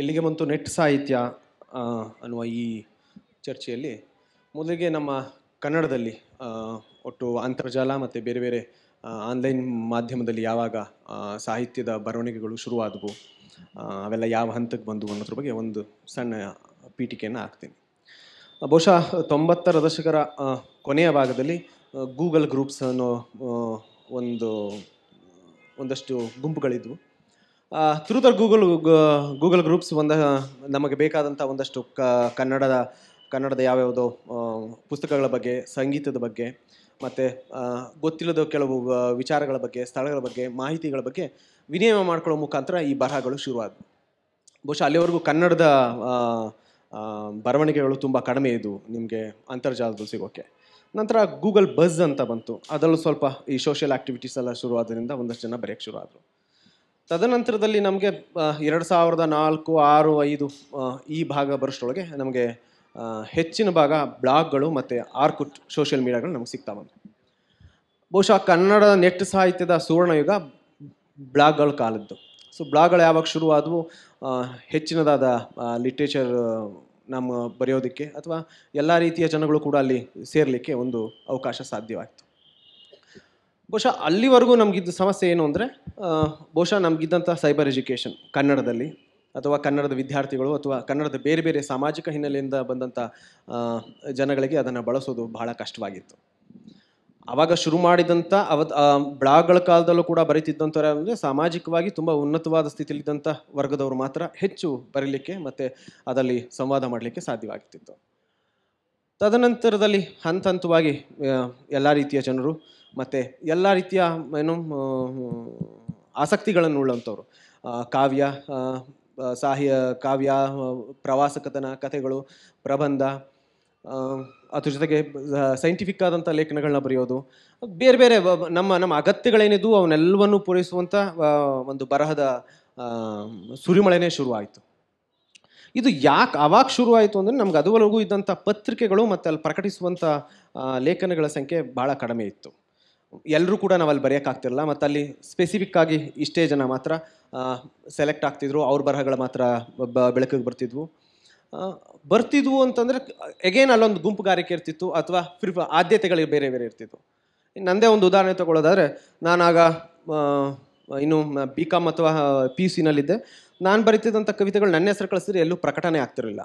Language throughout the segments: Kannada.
ಎಲ್ಲಿಗೆ ಬಂತು ನೆಟ್ ಸಾಹಿತ್ಯ ಅನ್ನುವ ಈ ಚರ್ಚೆಯಲ್ಲಿ ಮೊದಲಿಗೆ ನಮ್ಮ ಕನ್ನಡದಲ್ಲಿ ಒಟ್ಟು ಅಂತರ್ಜಾಲ ಮತ್ತು ಬೇರೆ ಬೇರೆ ಆನ್ಲೈನ್ ಮಾಧ್ಯಮದಲ್ಲಿ ಯಾವಾಗ ಸಾಹಿತ್ಯದ ಬರವಣಿಗೆಗಳು ಶುರುವಾದವು ಅವೆಲ್ಲ ಯಾವ ಹಂತಕ್ಕೆ ಬಂದವು ಅನ್ನೋದ್ರ ಬಗ್ಗೆ ಒಂದು ಸಣ್ಣ ಪೀಠಿಕೆಯನ್ನು ಹಾಕ್ತೀನಿ ಬಹುಶಃ ತೊಂಬತ್ತರ ದಶಕರ ಕೊನೆಯ ಭಾಗದಲ್ಲಿ ಗೂಗಲ್ ಗ್ರೂಪ್ಸ್ ಅನ್ನೋ ಒಂದು ಒಂದಷ್ಟು ಗುಂಪುಗಳಿದ್ವು through the Google Google groups ಒಂದು ನಮಗೆ ಬೇಕಾದಂಥ ಒಂದಷ್ಟು ಕ ಕನ್ನಡದ ಕನ್ನಡದ ಯಾವ್ಯಾವುದೋ ಪುಸ್ತಕಗಳ ಬಗ್ಗೆ ಸಂಗೀತದ ಬಗ್ಗೆ ಮತ್ತು ಗೊತ್ತಿಲ್ಲದ ಕೆಲವು ವಿಚಾರಗಳ ಬಗ್ಗೆ ಸ್ಥಳಗಳ ಬಗ್ಗೆ ಮಾಹಿತಿಗಳ ಬಗ್ಗೆ ವಿನಿಮಯ ಮಾಡ್ಕೊಳ್ಳೋ ಮುಖಾಂತರ ಈ ಬರಹಗಳು ಶುರುವಾದವು ಬಹುಶಃ ಅಲ್ಲಿವರೆಗೂ ಕನ್ನಡದ ಬರವಣಿಗೆಗಳು ತುಂಬ ಕಡಿಮೆ ಇದ್ದವು ನಿಮಗೆ ಅಂತರ್ಜಾಲದಲ್ಲಿ ಸಿಗೋಕ್ಕೆ ನಂತರ ಗೂಗಲ್ ಬಸ್ ಅಂತ ಬಂತು ಅದರಲ್ಲೂ ಸ್ವಲ್ಪ ಈ ಸೋಷಿಯಲ್ ಆ್ಯಕ್ಟಿವಿಟೀಸ್ ಎಲ್ಲ ಶುರುವಾದ್ರಿಂದ ಒಂದಷ್ಟು ಜನ ಬರೆಯೋಕ್ಕೆ ಶುರು ಆದರು ತದನಂತರದಲ್ಲಿ ನಮಗೆ ಎರಡು ಸಾವಿರದ ನಾಲ್ಕು ಆರು ಐದು ಈ ಭಾಗ ಬರೋಷ್ಟರೊಳಗೆ ನಮಗೆ ಹೆಚ್ಚಿನ ಭಾಗ ಬ್ಲಾಗ್ಗಳು ಮತ್ತು ಆರ್ಕುಟ್ ಸೋಷಿಯಲ್ ಮೀಡಿಯಾಗಳು ನಮಗೆ ಸಿಗ್ತಾ ಬಹುಶಃ ಕನ್ನಡದ ನೆಟ್ ಸಾಹಿತ್ಯದ ಸುವರ್ಣಯುಗ ಬ್ಲಾಗ್ಗಳ ಕಾಲದ್ದು ಸೊ ಬ್ಲಾಗ್ಗಳು ಯಾವಾಗ ಶುರುವಾದವು ಹೆಚ್ಚಿನದಾದ ಲಿಟ್ರೇಚರ್ ನಮ್ಮ ಬರೆಯೋದಕ್ಕೆ ಅಥವಾ ಎಲ್ಲ ರೀತಿಯ ಜನಗಳು ಕೂಡ ಅಲ್ಲಿ ಸೇರಲಿಕ್ಕೆ ಒಂದು ಅವಕಾಶ ಸಾಧ್ಯವಾಯಿತು ಬಹುಶಃ ಅಲ್ಲಿವರೆಗೂ ನಮಗಿದ್ದ ಸಮಸ್ಯೆ ಏನು ಅಂದರೆ ಬಹುಶಃ ನಮಗಿದ್ದಂಥ ಸೈಬರ್ ಎಜುಕೇಷನ್ ಕನ್ನಡದಲ್ಲಿ ಅಥವಾ ಕನ್ನಡದ ವಿದ್ಯಾರ್ಥಿಗಳು ಅಥವಾ ಕನ್ನಡದ ಬೇರೆ ಬೇರೆ ಸಾಮಾಜಿಕ ಹಿನ್ನೆಲೆಯಿಂದ ಬಂದಂಥ ಜನಗಳಿಗೆ ಅದನ್ನು ಬಳಸೋದು ಬಹಳ ಕಷ್ಟವಾಗಿತ್ತು ಆವಾಗ ಶುರು ಮಾಡಿದಂಥ ಅವತ್ ಬ್ಲಾಗ್ಗಳ ಕಾಲದಲ್ಲೂ ಕೂಡ ಬರೀತಿದ್ದಂಥವ್ರು ಅಂದರೆ ಸಾಮಾಜಿಕವಾಗಿ ತುಂಬ ಉನ್ನತವಾದ ಸ್ಥಿತಿಯಲ್ಲಿದ್ದಂಥ ವರ್ಗದವರು ಮಾತ್ರ ಹೆಚ್ಚು ಬರೀಲಿಕ್ಕೆ ಮತ್ತು ಅದರಲ್ಲಿ ಸಂವಾದ ಮಾಡಲಿಕ್ಕೆ ಸಾಧ್ಯವಾಗ್ತಿತ್ತು ತದನಂತರದಲ್ಲಿ ಹಂತ ಹಂತವಾಗಿ ಎಲ್ಲ ರೀತಿಯ ಜನರು ಮತ್ತು ಎಲ್ಲ ರೀತಿಯ ಏನು ಆಸಕ್ತಿಗಳನ್ನು ಉಳ್ಳಂಥವ್ರು ಕಾವ್ಯ ಸಾಹಿತ್ಯ ಕಾವ್ಯ ಪ್ರವಾಸ ಕಥನ ಕಥೆಗಳು ಪ್ರಬಂಧ ಅದ್ರ ಜೊತೆಗೆ ಸೈಂಟಿಫಿಕ್ ಆದಂಥ ಲೇಖನಗಳನ್ನ ಬರೆಯೋದು ಬೇರೆ ಬೇರೆ ನಮ್ಮ ನಮ್ಮ ಅಗತ್ಯಗಳೇನಿದ್ವು ಅವನ್ನೆಲ್ಲವನ್ನು ಪೂರೈಸುವಂಥ ಒಂದು ಬರಹದ ಸುರಿಮಳೆನೇ ಶುರುವಾಯಿತು ಇದು ಯಾಕೆ ಅವಾಗ ಶುರುವಾಯಿತು ಅಂದರೆ ನಮ್ಗೆ ಅದುವರೆಗೂ ಇದ್ದಂಥ ಪತ್ರಿಕೆಗಳು ಮತ್ತು ಅಲ್ಲಿ ಪ್ರಕಟಿಸುವಂಥ ಲೇಖನಗಳ ಸಂಖ್ಯೆ ಭಾಳ ಕಡಿಮೆ ಇತ್ತು ಎಲ್ಲರೂ ಕೂಡ ನಾವಲ್ಲಿ ಬರೆಯೋಕ್ಕಾಗ್ತಿರಲ್ಲ ಮತ್ತು ಅಲ್ಲಿ ಸ್ಪೆಸಿಫಿಕ್ಕಾಗಿ ಇಷ್ಟೇ ಜನ ಮಾತ್ರ ಸೆಲೆಕ್ಟ್ ಆಗ್ತಿದ್ರು ಅವ್ರ ಬರಹಗಳು ಮಾತ್ರ ಬ ಬೆಳಕಿಗೆ ಬರ್ತಿದ್ವು ಬರ್ತಿದ್ವು ಅಂತಂದರೆ ಎಗೇನ್ ಅಲ್ಲೊಂದು ಗುಂಪುಗಾರಿಕೆ ಇರ್ತಿತ್ತು ಅಥವಾ ಫ್ರೀ ಆದ್ಯತೆಗಳಿಗೆ ಬೇರೆ ಬೇರೆ ಇರ್ತಿತ್ತು ನನ್ನದೇ ಒಂದು ಉದಾಹರಣೆ ತೊಗೊಳೋದಾದರೆ ನಾನಾಗ ಇನ್ನು ಬಿ ಕಾಮ್ ಅಥವಾ ಪಿ ಯು ಸಿನಲ್ಲಿದ್ದೆ ನಾನು ಬರಿತಿದ್ದಂಥ ಕವಿತೆಗಳು ನನ್ನ ಹೆಸರು ಕಳಿಸಿದ್ರೆ ಎಲ್ಲೂ ಪ್ರಕಟಣೆ ಆಗ್ತಿರಲಿಲ್ಲ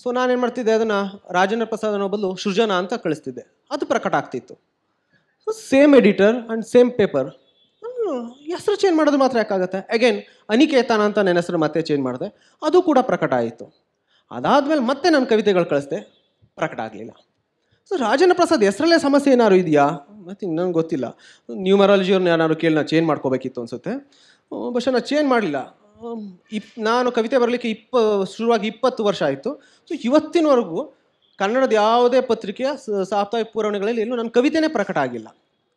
ಸೊ ನಾನೇನು ಮಾಡ್ತಿದ್ದೆ ಅದನ್ನು ರಾಜೇಂದ್ರ ಪ್ರಸಾದ್ ಅನ್ನೋ ಬದಲು ಸೃಜನ ಅಂತ ಕಳಿಸ್ತಿದ್ದೆ ಅದು ಪ್ರಕಟ ಆಗ್ತಿತ್ತು same editor and same paper ಹೆಸರು ಚೇಂಜ್ ಮಾಡೋದು ಮಾತ್ರ ಯಾಕಾಗುತ್ತೆ ಅಗೇನ್ ಅನಿಕೇತನ ಅಂತ ನನ್ನ ಹೆಸರು ಮತ್ತೆ ಚೇಂಜ್ ಮಾಡಿದೆ ಅದು ಕೂಡ ಪ್ರಕಟ ಆಯಿತು ಅದಾದಮೇಲೆ ಮತ್ತೆ ನಾನು ಕವಿತೆಗಳು ಕಳಿಸ್ದೆ ಪ್ರಕಟ ಆಗಲಿಲ್ಲ ಸೊ ರಾಜೇಂದ್ರ ಪ್ರಸಾದ್ ಹೆಸರಲ್ಲೇ ಸಮಸ್ಯೆ ಏನಾದ್ರು ಇದೆಯಾ ಐ ಥಿಂಕ್ ನನಗೆ ಗೊತ್ತಿಲ್ಲ ನ್ಯೂಮರಾಲಜಿಯವ್ರನ್ನ ಯಾರು ಕೇಳಿ ನಾನು ಚೇಂಜ್ ಮಾಡ್ಕೋಬೇಕಿತ್ತು ಅನಿಸುತ್ತೆ ಬಹುಶಃ ನಾನು ಚೇಂಜ್ ಮಾಡಲಿಲ್ಲ ಇಪ್ ನಾನು ಕವಿತೆ ಬರಲಿಕ್ಕೆ ಇಪ್ಪ ಶುರುವಾಗಿ ಇಪ್ಪತ್ತು ವರ್ಷ ಆಯಿತು ಸೊ ಇವತ್ತಿನವರೆಗೂ ಕನ್ನಡದ ಯಾವುದೇ ಪತ್ರಿಕೆಯ ಸಾಪ್ತಾಹಿಕ ಪೂರವಣೆಗಳಲ್ಲಿ ಎಲ್ಲೂ ನನ್ನ ಕವಿತೆನೇ ಪ್ರಕಟ ಆಗಿಲ್ಲ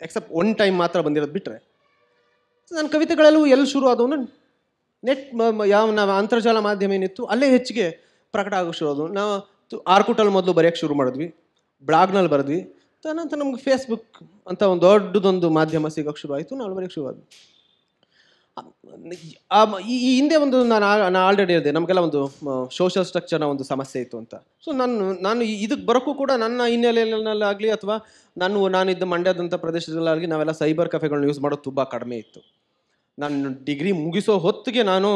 ಎಕ್ಸೆಪ್ಟ್ ಒನ್ ಟೈಮ್ ಮಾತ್ರ ಬಂದಿರೋದು ಬಿಟ್ಟರೆ ನನ್ನ ಕವಿತೆಗಳಲ್ಲೂ ಎಲ್ಲಿ ಶುರು ಆದವನು ನೆಟ್ ಯಾವ ನಾವು ಅಂತರ್ಜಾಲ ಮಾಧ್ಯಮ ಏನಿತ್ತು ಅಲ್ಲೇ ಹೆಚ್ಚಿಗೆ ಪ್ರಕಟ ಆಗೋಕ್ಕೆ ಶುರು ಆದವು ನಾವು ಆರ್ಕುಟಲ್ ಮೊದಲು ಬರೆಯೋಕ್ಕೆ ಶುರು ಮಾಡಿದ್ವಿ ಬ್ಲಾಗ್ನಲ್ಲಿ ಬರೆದ್ವಿ ತನಂತರ ನಮ್ಗೆ ಫೇಸ್ಬುಕ್ ಅಂತ ಒಂದು ದೊಡ್ಡದೊಂದು ಮಾಧ್ಯಮ ಸಿಗೋಕ್ಕೆ ಶುರು ಆಯಿತು ನಾವು ಬರೆಯೋಕ್ಕೆ ಶುರು ಆದ್ವಿ ಈ ಹಿಂದೆ ಒಂದು ನಾನು ನಾನು ಆಲ್ರೆಡಿ ಹೇಳಿದೆ ನಮಗೆಲ್ಲ ಒಂದು ಸೋಷಲ್ ಸ್ಟ್ರಕ್ಚರ್ನ ಒಂದು ಸಮಸ್ಯೆ ಇತ್ತು ಅಂತ ಸೊ ನಾನು ನಾನು ಇದಕ್ಕೆ ಬರೋಕ್ಕೂ ಕೂಡ ನನ್ನ ಹಿನ್ನೆಲೆಯಲ್ಲಾಗಲಿ ಅಥವಾ ನಾನು ನಾನಿದ್ದ ಮಂಡ್ಯದಂಥ ಪ್ರದೇಶದಲ್ಲಾಗಲಿ ನಾವೆಲ್ಲ ಸೈಬರ್ ಕಫೆಗಳನ್ನ ಯೂಸ್ ಮಾಡೋದು ತುಂಬ ಕಡಿಮೆ ಇತ್ತು ನಾನು ಡಿಗ್ರಿ ಮುಗಿಸೋ ಹೊತ್ತಿಗೆ ನಾನು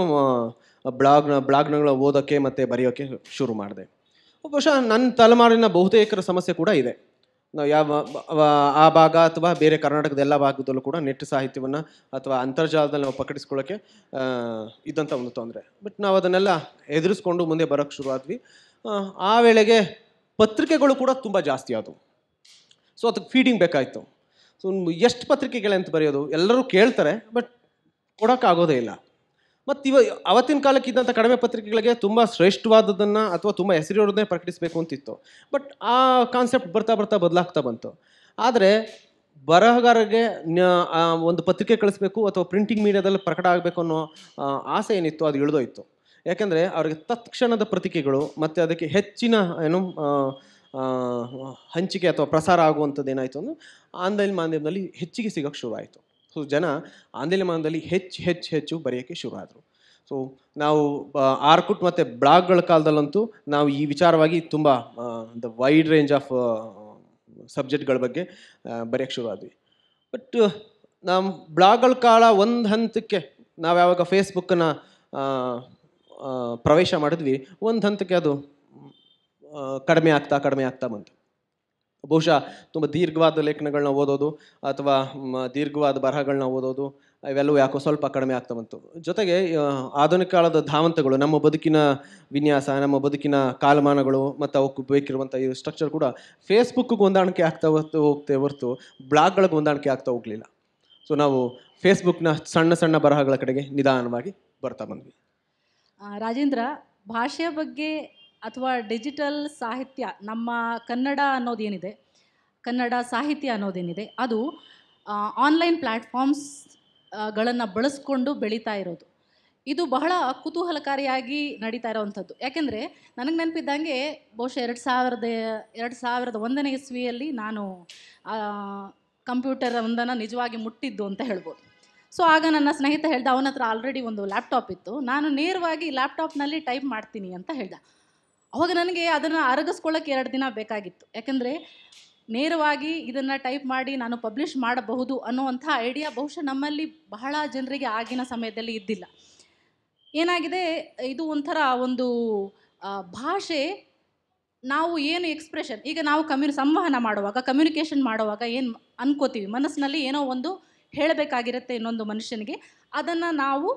ಬ್ಲಾಗ್ನ ಬ್ಲಾಗ್ನಗಳ ಓದೋಕ್ಕೆ ಮತ್ತು ಬರೆಯೋಕ್ಕೆ ಶುರು ಮಾಡಿದೆ ಬಹುಶಃ ನನ್ನ ತಲೆಮಾರಿನ ಬಹುತೇಕರ ಸಮಸ್ಯೆ ಕೂಡ ಇದೆ ನಾವು ಯಾವ ಆ ಭಾಗ ಅಥವಾ ಬೇರೆ ಕರ್ನಾಟಕದ ಎಲ್ಲ ಭಾಗದಲ್ಲೂ ಕೂಡ ನೆಟ್ ಸಾಹಿತ್ಯವನ್ನು ಅಥವಾ ಅಂತರ್ಜಾಲದಲ್ಲಿ ನಾವು ಪ್ರಕಟಿಸ್ಕೊಳ್ಳೋಕ್ಕೆ ಇದ್ದಂಥ ಒಂದು ತೊಂದರೆ ಬಟ್ ನಾವು ಅದನ್ನೆಲ್ಲ ಎದುರಿಸ್ಕೊಂಡು ಮುಂದೆ ಬರೋಕ್ಕೆ ಶುರುವಾದ್ವಿ ಆ ವೇಳೆಗೆ ಪತ್ರಿಕೆಗಳು ಕೂಡ ತುಂಬ ಜಾಸ್ತಿ ಆದವು ಸೊ ಅದಕ್ಕೆ ಫೀಡಿಂಗ್ ಬೇಕಾಯಿತು ಸೊ ಎಷ್ಟು ಪತ್ರಿಕೆಗಳಂತ ಬರೆಯೋದು ಎಲ್ಲರೂ ಕೇಳ್ತಾರೆ ಬಟ್ ಕೊಡೋಕ್ಕಾಗೋದೇ ಇಲ್ಲ ಮತ್ತು ಇವ ಅವತ್ತಿನ ಕಾಲಕ್ಕೆ ಇದ್ದಂಥ ಕಡಿಮೆ ಪತ್ರಿಕೆಗಳಿಗೆ ತುಂಬ ಶ್ರೇಷ್ಠವಾದದ್ದನ್ನು ಅಥವಾ ತುಂಬ ಹೆಸರಿರೋದನ್ನೇ ಪ್ರಕಟಿಸಬೇಕು ಅಂತಿತ್ತು ಬಟ್ ಆ ಕಾನ್ಸೆಪ್ಟ್ ಬರ್ತಾ ಬರ್ತಾ ಬದಲಾಗ್ತಾ ಬಂತು ಆದರೆ ಬರಹಗಾರರಿಗೆ ಒಂದು ಪತ್ರಿಕೆ ಕಳಿಸ್ಬೇಕು ಅಥವಾ ಪ್ರಿಂಟಿಂಗ್ ಮೀಡಿಯಾದಲ್ಲಿ ಪ್ರಕಟ ಆಗಬೇಕು ಅನ್ನೋ ಆಸೆ ಏನಿತ್ತು ಅದು ಇಳಿದೋಯ್ತು ಯಾಕೆಂದರೆ ಅವರಿಗೆ ತತ್ಕ್ಷಣದ ಪ್ರತಿಕೆಗಳು ಮತ್ತು ಅದಕ್ಕೆ ಹೆಚ್ಚಿನ ಏನು ಹಂಚಿಕೆ ಅಥವಾ ಪ್ರಸಾರ ಆಗುವಂಥದ್ದು ಏನಾಯಿತು ಅಂದರೆ ಆನ್ಲೈನ್ ಮಾಧ್ಯಮದಲ್ಲಿ ಹೆಚ್ಚಿಗೆ ಸಿಗೋಕ್ಕೆ ಶುರುವಾಯಿತು ಸೊ ಜನ ಆಂದೋಲಮಾನದಲ್ಲಿ ಹೆಚ್ಚು ಹೆಚ್ಚು ಹೆಚ್ಚು ಬರೆಯೋಕ್ಕೆ ಶುರು ಆದರು ಸೊ ನಾವು ಆರ್ಕುಟ್ ಮತ್ತು ಬ್ಲಾಗ್ಗಳ ಕಾಲದಲ್ಲಂತೂ ನಾವು ಈ ವಿಚಾರವಾಗಿ ತುಂಬ ದ ವೈಡ್ ರೇಂಜ್ ಆಫ್ ಸಬ್ಜೆಕ್ಟ್ಗಳ ಬಗ್ಗೆ ಬರೆಯೋಕ್ಕೆ ಶುರು ಆದ್ವಿ ಬಟ್ ನಮ್ಮ ಬ್ಲಾಗ್ಗಳ ಕಾಲ ಒಂದು ಹಂತಕ್ಕೆ ನಾವು ಯಾವಾಗ ಫೇಸ್ಬುಕ್ಕನ್ನ ಪ್ರವೇಶ ಮಾಡಿದ್ವಿ ಒಂದು ಹಂತಕ್ಕೆ ಅದು ಕಡಿಮೆ ಆಗ್ತಾ ಕಡಿಮೆ ಆಗ್ತಾ ಬಂತು ಬಹುಶಃ ತುಂಬ ದೀರ್ಘವಾದ ಲೇಖನಗಳನ್ನ ಓದೋದು ಅಥವಾ ದೀರ್ಘವಾದ ಬರಹಗಳನ್ನ ಓದೋದು ಇವೆಲ್ಲವೂ ಯಾಕೋ ಸ್ವಲ್ಪ ಕಡಿಮೆ ಆಗ್ತಾ ಬಂತು ಜೊತೆಗೆ ಆಧುನಿಕ ಕಾಲದ ಧಾವಂತಗಳು ನಮ್ಮ ಬದುಕಿನ ವಿನ್ಯಾಸ ನಮ್ಮ ಬದುಕಿನ ಕಾಲಮಾನಗಳು ಮತ್ತು ಅವಕ್ಕೆ ಬೇಕಿರುವಂಥ ಈ ಸ್ಟ್ರಕ್ಚರ್ ಕೂಡ ಫೇಸ್ಬುಕ್ಗೆ ಹೊಂದಾಣಿಕೆ ಆಗ್ತಾ ಹೊತ್ತು ಹೋಗ್ತೇ ಹೊರತು ಬ್ಲಾಗ್ಗಳಿಗೆ ಹೊಂದಾಣಿಕೆ ಆಗ್ತಾ ಹೋಗಲಿಲ್ಲ ಸೊ ನಾವು ಫೇಸ್ಬುಕ್ನ ಸಣ್ಣ ಸಣ್ಣ ಬರಹಗಳ ಕಡೆಗೆ ನಿಧಾನವಾಗಿ ಬರ್ತಾ ಬಂದ್ವಿ ರಾಜೇಂದ್ರ ಭಾಷೆಯ ಬಗ್ಗೆ ಅಥವಾ ಡಿಜಿಟಲ್ ಸಾಹಿತ್ಯ ನಮ್ಮ ಕನ್ನಡ ಅನ್ನೋದೇನಿದೆ ಕನ್ನಡ ಸಾಹಿತ್ಯ ಅನ್ನೋದೇನಿದೆ ಅದು ಆನ್ಲೈನ್ ಪ್ಲ್ಯಾಟ್ಫಾರ್ಮ್ಸ್ ಗಳನ್ನು ಬಳಸ್ಕೊಂಡು ಬೆಳೀತಾ ಇರೋದು ಇದು ಬಹಳ ಕುತೂಹಲಕಾರಿಯಾಗಿ ನಡೀತಾ ಇರೋವಂಥದ್ದು ಯಾಕೆಂದರೆ ನನಗೆ ನೆನಪಿದ್ದಂಗೆ ಬಹುಶಃ ಎರಡು ಸಾವಿರದ ಎರಡು ಸಾವಿರದ ಒಂದನೇ ಇಸ್ವಿಯಲ್ಲಿ ನಾನು ಕಂಪ್ಯೂಟರ್ ಒಂದನ್ನು ನಿಜವಾಗಿ ಮುಟ್ಟಿದ್ದು ಅಂತ ಹೇಳ್ಬೋದು ಸೊ ಆಗ ನನ್ನ ಸ್ನೇಹಿತ ಹೇಳ್ದ ಅವನ ಹತ್ರ ಆಲ್ರೆಡಿ ಒಂದು ಲ್ಯಾಪ್ಟಾಪ್ ಇತ್ತು ನಾನು ನೇರವಾಗಿ ಲ್ಯಾಪ್ಟಾಪ್ನಲ್ಲಿ ಟೈಪ್ ಮಾಡ್ತೀನಿ ಅಂತ ಹೇಳ್ದೆ ಅವಾಗ ನನಗೆ ಅದನ್ನು ಅರಗಿಸ್ಕೊಳ್ಳೋಕ್ಕೆ ಎರಡು ದಿನ ಬೇಕಾಗಿತ್ತು ಯಾಕಂದರೆ ನೇರವಾಗಿ ಇದನ್ನು ಟೈಪ್ ಮಾಡಿ ನಾನು ಪಬ್ಲಿಷ್ ಮಾಡಬಹುದು ಅನ್ನುವಂಥ ಐಡಿಯಾ ಬಹುಶಃ ನಮ್ಮಲ್ಲಿ ಬಹಳ ಜನರಿಗೆ ಆಗಿನ ಸಮಯದಲ್ಲಿ ಇದ್ದಿಲ್ಲ ಏನಾಗಿದೆ ಇದು ಒಂಥರ ಒಂದು ಭಾಷೆ ನಾವು ಏನು ಎಕ್ಸ್ಪ್ರೆಷನ್ ಈಗ ನಾವು ಕಮ್ಯುನಿ ಸಂವಹನ ಮಾಡುವಾಗ ಕಮ್ಯುನಿಕೇಷನ್ ಮಾಡುವಾಗ ಏನು ಅನ್ಕೋತೀವಿ ಮನಸ್ಸಿನಲ್ಲಿ ಏನೋ ಒಂದು ಹೇಳಬೇಕಾಗಿರುತ್ತೆ ಇನ್ನೊಂದು ಮನುಷ್ಯನಿಗೆ ಅದನ್ನು ನಾವು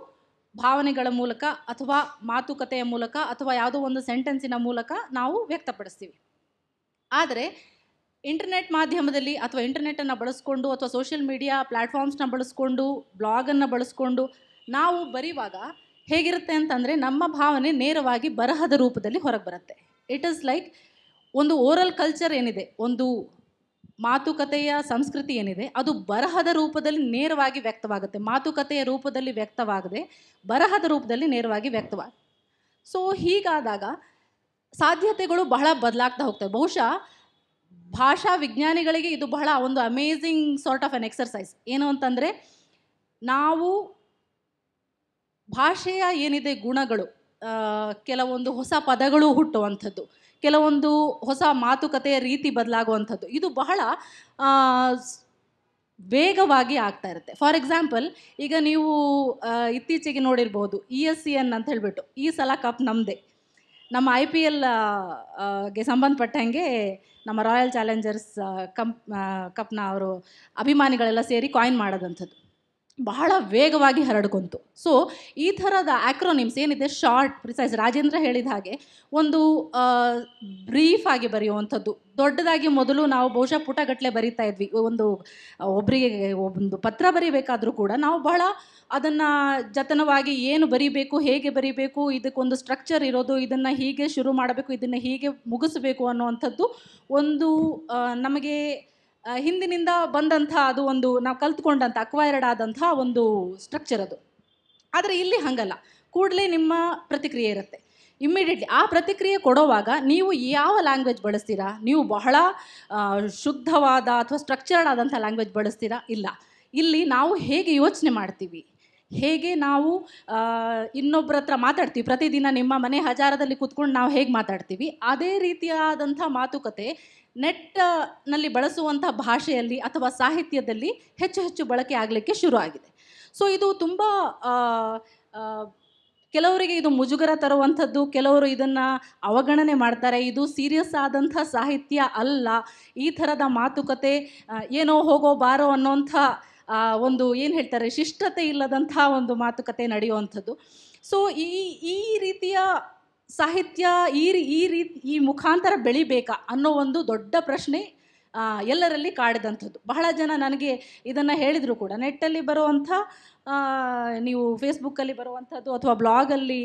ಭಾವನೆಗಳ ಮೂಲಕ ಅಥವಾ ಮಾತುಕತೆಯ ಮೂಲಕ ಅಥವಾ ಯಾವುದೋ ಒಂದು ಸೆಂಟೆನ್ಸಿನ ಮೂಲಕ ನಾವು ವ್ಯಕ್ತಪಡಿಸ್ತೀವಿ ಆದರೆ ಇಂಟರ್ನೆಟ್ ಮಾಧ್ಯಮದಲ್ಲಿ ಅಥವಾ ಇಂಟರ್ನೆಟನ್ನು ಬಳಸ್ಕೊಂಡು ಅಥವಾ ಸೋಷಿಯಲ್ ಮೀಡಿಯಾ ಪ್ಲ್ಯಾಟ್ಫಾರ್ಮ್ಸ್ನ ಬಳಸ್ಕೊಂಡು ಬ್ಲಾಗನ್ನು ಬಳಸ್ಕೊಂಡು ನಾವು ಬರೆಯುವಾಗ ಹೇಗಿರುತ್ತೆ ಅಂತಂದರೆ ನಮ್ಮ ಭಾವನೆ ನೇರವಾಗಿ ಬರಹದ ರೂಪದಲ್ಲಿ ಹೊರಗೆ ಬರುತ್ತೆ ಇಟ್ ಈಸ್ ಲೈಕ್ ಒಂದು ಓರಲ್ ಕಲ್ಚರ್ ಏನಿದೆ ಒಂದು ಮಾತುಕತೆಯ ಸಂಸ್ಕೃತಿ ಏನಿದೆ ಅದು ಬರಹದ ರೂಪದಲ್ಲಿ ನೇರವಾಗಿ ವ್ಯಕ್ತವಾಗುತ್ತೆ ಮಾತುಕತೆಯ ರೂಪದಲ್ಲಿ ವ್ಯಕ್ತವಾಗದೆ ಬರಹದ ರೂಪದಲ್ಲಿ ನೇರವಾಗಿ ವ್ಯಕ್ತವಾಗ ಸೊ ಹೀಗಾದಾಗ ಸಾಧ್ಯತೆಗಳು ಬಹಳ ಬದಲಾಗ್ತಾ ಹೋಗ್ತವೆ ಬಹುಶಃ ಭಾಷಾ ವಿಜ್ಞಾನಿಗಳಿಗೆ ಇದು ಬಹಳ ಒಂದು amazing sort of an exercise ಏನು ಅಂತಂದರೆ ನಾವು ಭಾಷೆಯ ಏನಿದೆ ಗುಣಗಳು ಕೆಲವೊಂದು ಹೊಸ ಪದಗಳು ಹುಟ್ಟುವಂಥದ್ದು ಕೆಲವೊಂದು ಹೊಸ ಮಾತುಕತೆಯ ರೀತಿ ಬದಲಾಗುವಂಥದ್ದು ಇದು ಬಹಳ ವೇಗವಾಗಿ ಆಗ್ತಾ ಇರುತ್ತೆ ಫಾರ್ ಎಕ್ಸಾಂಪಲ್ ಈಗ ನೀವು ಇತ್ತೀಚೆಗೆ ನೋಡಿರ್ಬೋದು ಇ ಎಸ್ ಸಿ ಎನ್ ಅಂತ ಹೇಳಿಬಿಟ್ಟು ಈ ಸಲ ಕಪ್ ನಮ್ಮದೇ ನಮ್ಮ ಐ ಪಿ ಎಲ್ಗೆ ಸಂಬಂಧಪಟ್ಟಂಗೆ ನಮ್ಮ ರಾಯಲ್ ಚಾಲೆಂಜರ್ಸ್ ಕಂಪ್ ಕಪ್ನ ಅವರು ಅಭಿಮಾನಿಗಳೆಲ್ಲ ಸೇರಿ ಕಾಯಿನ್ ಮಾಡೋದಂಥದ್ದು ಬಹಳ ವೇಗವಾಗಿ ಹರಡ್ಕೊಂತು ಸೊ ಈ ಥರದ ಆ್ಯಕ್ರೋನಿಮ್ಸ್ ಏನಿದೆ ಶಾರ್ಟ್ ಪ್ರಿಸೈಸ್ ರಾಜೇಂದ್ರ ಹೇಳಿದ ಹಾಗೆ ಒಂದು ಬ್ರೀಫ್ ಆಗಿ ಬರೆಯುವಂಥದ್ದು ದೊಡ್ಡದಾಗಿ ಮೊದಲು ನಾವು ಬಹುಶಃ ಪುಟಗಟ್ಟಲೆ ಬರೀತಾ ಇದ್ವಿ ಒಂದು ಒಬ್ಬರಿಗೆ ಒಂದು ಪತ್ರ ಬರೀಬೇಕಾದರೂ ಕೂಡ ನಾವು ಬಹಳ ಅದನ್ನು ಜತನವಾಗಿ ಏನು ಬರೀಬೇಕು ಹೇಗೆ ಬರೀಬೇಕು ಇದಕ್ಕೊಂದು ಸ್ಟ್ರಕ್ಚರ್ ಇರೋದು ಇದನ್ನು ಹೀಗೆ ಶುರು ಮಾಡಬೇಕು ಇದನ್ನು ಹೀಗೆ ಮುಗಿಸಬೇಕು ಅನ್ನುವಂಥದ್ದು ಒಂದು ನಮಗೆ ಹಿಂದಿನಿಂದ ಬಂದಂಥ ಅದು ಒಂದು ನಾವು ಕಲ್ತ್ಕೊಂಡಂಥ ಅಕ್ವೈರ್ಡ್ ಆದಂಥ ಒಂದು ಸ್ಟ್ರಕ್ಚರ್ ಅದು ಆದರೆ ಇಲ್ಲಿ ಹಾಗಲ್ಲ ಕೂಡಲೇ ನಿಮ್ಮ ಪ್ರತಿಕ್ರಿಯೆ ಇರುತ್ತೆ ಇಮ್ಮಿಡಿಯೇಟ್ಲಿ ಆ ಪ್ರತಿಕ್ರಿಯೆ ಕೊಡೋವಾಗ ನೀವು ಯಾವ ಲ್ಯಾಂಗ್ವೇಜ್ ಬಳಸ್ತೀರಾ ನೀವು ಬಹಳ ಶುದ್ಧವಾದ ಅಥವಾ ಸ್ಟ್ರಕ್ಚರ್ಡ್ ಆದಂಥ ಲ್ಯಾಂಗ್ವೇಜ್ ಬಳಸ್ತೀರಾ ಇಲ್ಲ ಇಲ್ಲಿ ನಾವು ಹೇಗೆ ಯೋಚನೆ ಮಾಡ್ತೀವಿ ಹೇಗೆ ನಾವು ಇನ್ನೊಬ್ಬರ ಹತ್ರ ಮಾತಾಡ್ತೀವಿ ಪ್ರತಿದಿನ ನಿಮ್ಮ ಮನೆ ಹಜಾರದಲ್ಲಿ ಕುತ್ಕೊಂಡು ನಾವು ಹೇಗೆ ಮಾತಾಡ್ತೀವಿ ಅದೇ ರೀತಿಯಾದಂಥ ಮಾತುಕತೆ ನೆಟ್ನಲ್ಲಿ ಬಳಸುವಂಥ ಭಾಷೆಯಲ್ಲಿ ಅಥವಾ ಸಾಹಿತ್ಯದಲ್ಲಿ ಹೆಚ್ಚು ಹೆಚ್ಚು ಬಳಕೆ ಆಗಲಿಕ್ಕೆ ಶುರು ಆಗಿದೆ ಸೊ ಇದು ತುಂಬ ಕೆಲವರಿಗೆ ಇದು ಮುಜುಗರ ತರುವಂಥದ್ದು ಕೆಲವರು ಇದನ್ನು ಅವಗಣನೆ ಮಾಡ್ತಾರೆ ಇದು ಸೀರಿಯಸ್ ಆದಂಥ ಸಾಹಿತ್ಯ ಅಲ್ಲ ಈ ಥರದ ಮಾತುಕತೆ ಏನೋ ಹೋಗೋ ಬಾರೋ ಅನ್ನೋಂಥ ಒಂದು ಏನು ಹೇಳ್ತಾರೆ ಶಿಷ್ಟತೆ ಇಲ್ಲದಂಥ ಒಂದು ಮಾತುಕತೆ ನಡೆಯುವಂಥದ್ದು ಸೊ ಈ ಈ ರೀತಿಯ ಸಾಹಿತ್ಯ ಈ ಈ ರೀತಿ ಈ ಮುಖಾಂತರ ಬೆಳಿಬೇಕಾ ಅನ್ನೋ ಒಂದು ದೊಡ್ಡ ಪ್ರಶ್ನೆ ಎಲ್ಲರಲ್ಲಿ ಕಾಡಿದಂಥದ್ದು ಬಹಳ ಜನ ನನಗೆ ಇದನ್ನು ಹೇಳಿದರು ಕೂಡ ನೆಟ್ಟಲ್ಲಿ ಬರುವಂಥ ನೀವು ಫೇಸ್ಬುಕ್ಕಲ್ಲಿ ಬರುವಂಥದ್ದು ಅಥವಾ ಬ್ಲಾಗಲ್ಲಿ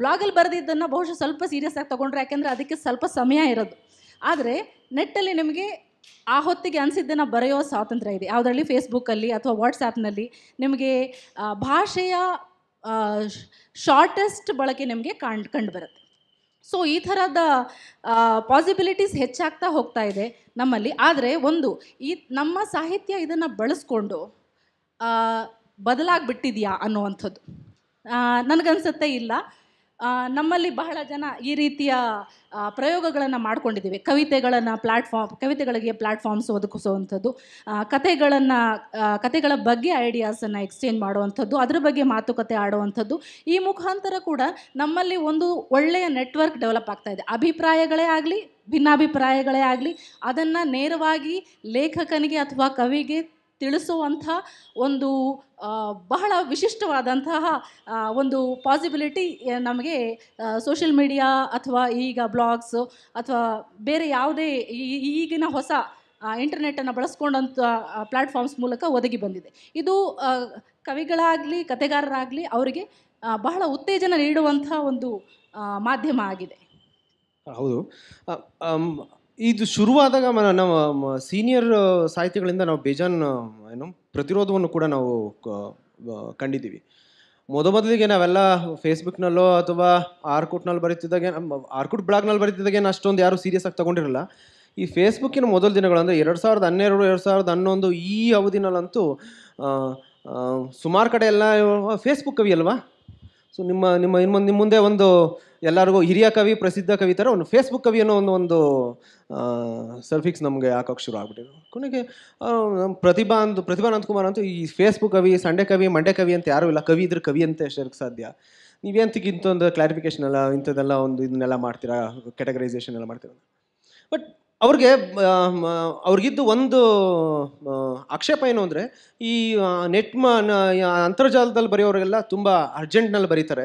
ಬ್ಲಾಗಲ್ಲಿ ಬರೆದಿದ್ದನ್ನು ಬಹುಶಃ ಸ್ವಲ್ಪ ಸೀರಿಯಸ್ ಆಗಿ ತೊಗೊಂಡ್ರೆ ಯಾಕೆಂದರೆ ಅದಕ್ಕೆ ಸ್ವಲ್ಪ ಸಮಯ ಇರೋದು ಆದರೆ ನೆಟ್ಟಲ್ಲಿ ನಿಮಗೆ ಆ ಹೊತ್ತಿಗೆ ಅನಿಸಿದ್ದನ್ನು ಬರೆಯೋ ಸ್ವಾತಂತ್ರ್ಯ ಇದೆ ಯಾವುದರಲ್ಲಿ ಫೇಸ್ಬುಕ್ಕಲ್ಲಿ ಅಥವಾ ವಾಟ್ಸಾಪ್ನಲ್ಲಿ ನಿಮಗೆ ಭಾಷೆಯ ಶಾರ್ಟೆಸ್ಟ್ ಬಳಕೆ ನಿಮಗೆ ಕಾಣ್ ಕಂಡು ಬರುತ್ತೆ ಸೊ ಈ ಥರದ ಪಾಸಿಬಿಲಿಟೀಸ್ ಹೆಚ್ಚಾಗ್ತಾ ಹೋಗ್ತಾ ಇದೆ ನಮ್ಮಲ್ಲಿ ಆದರೆ ಒಂದು ಈ ನಮ್ಮ ಸಾಹಿತ್ಯ ಇದನ್ನು ಬಳಸ್ಕೊಂಡು ಬದಲಾಗಿಬಿಟ್ಟಿದೆಯಾ ಅನ್ನುವಂಥದ್ದು ನನಗನ್ಸುತ್ತೆ ಇಲ್ಲ ನಮ್ಮಲ್ಲಿ ಬಹಳ ಜನ ಈ ರೀತಿಯ ಪ್ರಯೋಗಗಳನ್ನು ಮಾಡ್ಕೊಂಡಿದ್ದೀವಿ ಕವಿತೆಗಳನ್ನು ಪ್ಲ್ಯಾಟ್ಫಾರ್ಮ್ ಕವಿತೆಗಳಿಗೆ ಪ್ಲ್ಯಾಟ್ಫಾರ್ಮ್ಸ್ ಒದಗಿಸುವಂಥದ್ದು ಕಥೆಗಳನ್ನು ಕಥೆಗಳ ಬಗ್ಗೆ ಐಡಿಯಾಸನ್ನು ಎಕ್ಸ್ಚೇಂಜ್ ಮಾಡುವಂಥದ್ದು ಅದರ ಬಗ್ಗೆ ಮಾತುಕತೆ ಆಡುವಂಥದ್ದು ಈ ಮುಖಾಂತರ ಕೂಡ ನಮ್ಮಲ್ಲಿ ಒಂದು ಒಳ್ಳೆಯ ನೆಟ್ವರ್ಕ್ ಡೆವಲಪ್ ಆಗ್ತಾ ಇದೆ ಅಭಿಪ್ರಾಯಗಳೇ ಆಗಲಿ ಭಿನ್ನಾಭಿಪ್ರಾಯಗಳೇ ಆಗಲಿ ಅದನ್ನು ನೇರವಾಗಿ ಲೇಖಕನಿಗೆ ಅಥವಾ ಕವಿಗೆ ತಿಳಿಸುವಂಥ ಒಂದು ಬಹಳ ವಿಶಿಷ್ಟವಾದಂತಹ ಒಂದು ಪಾಸಿಬಿಲಿಟಿ ನಮಗೆ ಸೋಷಿಯಲ್ ಮೀಡಿಯಾ ಅಥವಾ ಈಗ ಬ್ಲಾಗ್ಸು ಅಥವಾ ಬೇರೆ ಯಾವುದೇ ಈಗಿನ ಹೊಸ ಇಂಟರ್ನೆಟ್ಟನ್ನು ಬಳಸ್ಕೊಂಡಂಥ ಪ್ಲ್ಯಾಟ್ಫಾರ್ಮ್ಸ್ ಮೂಲಕ ಒದಗಿ ಬಂದಿದೆ ಇದು ಕವಿಗಳಾಗಲಿ ಕತೆಗಾರರಾಗಲಿ ಅವರಿಗೆ ಬಹಳ ಉತ್ತೇಜನ ನೀಡುವಂಥ ಒಂದು ಮಾಧ್ಯಮ ಆಗಿದೆ ಹೌದು ಇದು ಶುರುವಾದಾಗ ನಾವು ಸೀನಿಯರ್ ಸಾಹಿತಿಗಳಿಂದ ನಾವು ಬೇಜಾನ್ ಏನು ಪ್ರತಿರೋಧವನ್ನು ಕೂಡ ನಾವು ಕಂಡಿದ್ದೀವಿ ಮೊದಲಿಗೆ ನಾವೆಲ್ಲ ಫೇಸ್ಬುಕ್ನಲ್ಲೋ ಅಥವಾ ಆರ್ಕೂಟ್ನಲ್ಲಿ ಬರೀತಿದ್ದಾಗೆ ಆರ್ಕೂಟ್ ಬ್ಲಾಗ್ನಲ್ಲಿ ಬರೀತಿದ್ದಾಗೆ ಅಷ್ಟೊಂದು ಯಾರೂ ಸೀರಿಯಸ್ ಆಗಿ ತೊಗೊಂಡಿರಲ್ಲ ಈ ಫೇಸ್ಬುಕ್ಕಿನ ಮೊದಲ ದಿನಗಳು ಅಂದರೆ ಎರಡು ಸಾವಿರದ ಹನ್ನೆರಡು ಎರಡು ಸಾವಿರದ ಹನ್ನೊಂದು ಈ ಅವಧಿನಲ್ಲಂತೂ ಸುಮಾರು ಕಡೆ ಎಲ್ಲ ಫೇಸ್ಬುಕ್ ಕವಿ ಅಲ್ವಾ ಸೊ ನಿಮ್ಮ ನಿಮ್ಮ ಇನ್ನು ನಿಮ್ಮ ಮುಂದೆ ಒಂದು ಎಲ್ಲರಿಗೂ ಹಿರಿಯ ಕವಿ ಪ್ರಸಿದ್ಧ ಕವಿ ಥರ ಒಂದು ಫೇಸ್ಬುಕ್ ಕವಿ ಅನ್ನೋ ಒಂದು ಒಂದು ಸರ್ಫಿಕ್ಸ್ ನಮಗೆ ಹಾಕೋಕ್ಕೆ ಶುರು ಆಗ್ಬಿಟ್ಟಿದೆ ಕೊನೆಗೆ ಪ್ರತಿಭಾ ಅಂದು ಪ್ರತಿಭಾನಂದ್ ಕುಮಾರ್ ಅಂತೂ ಈ ಫೇಸ್ಬುಕ್ ಕವಿ ಸಂಡೆ ಕವಿ ಮಂಡೆ ಕವಿ ಅಂತ ಯಾರೂ ಇಲ್ಲ ಕವಿ ಇದ್ರೆ ಕವಿ ಅಂತ ಹೇಳಕ್ಕೆ ಸಾಧ್ಯ ಇಂಥ ಒಂದು ಕ್ಲಾರಿಫಿಕೇಶನ್ ಎಲ್ಲ ಇಂಥದ್ದೆಲ್ಲ ಒಂದು ಇದನ್ನೆಲ್ಲ ಮಾಡ್ತೀರಾ ಕ್ಯಾಟಗರೈಸೇಷನ್ ಎಲ್ಲ ಮಾಡ್ತೀರಾ ಬಟ್ ಅವ್ರಿಗೆ ಅವ್ರಿಗಿದ್ದು ಒಂದು ಆಕ್ಷೇಪ ಏನು ಅಂದರೆ ಈ ನೆಟ್ ಮ ಅಂತರ್ಜಾಲದಲ್ಲಿ ಬರೆಯೋರಿಗೆಲ್ಲ ತುಂಬ ಅರ್ಜೆಂಟ್ನಲ್ಲಿ ಬರೀತಾರೆ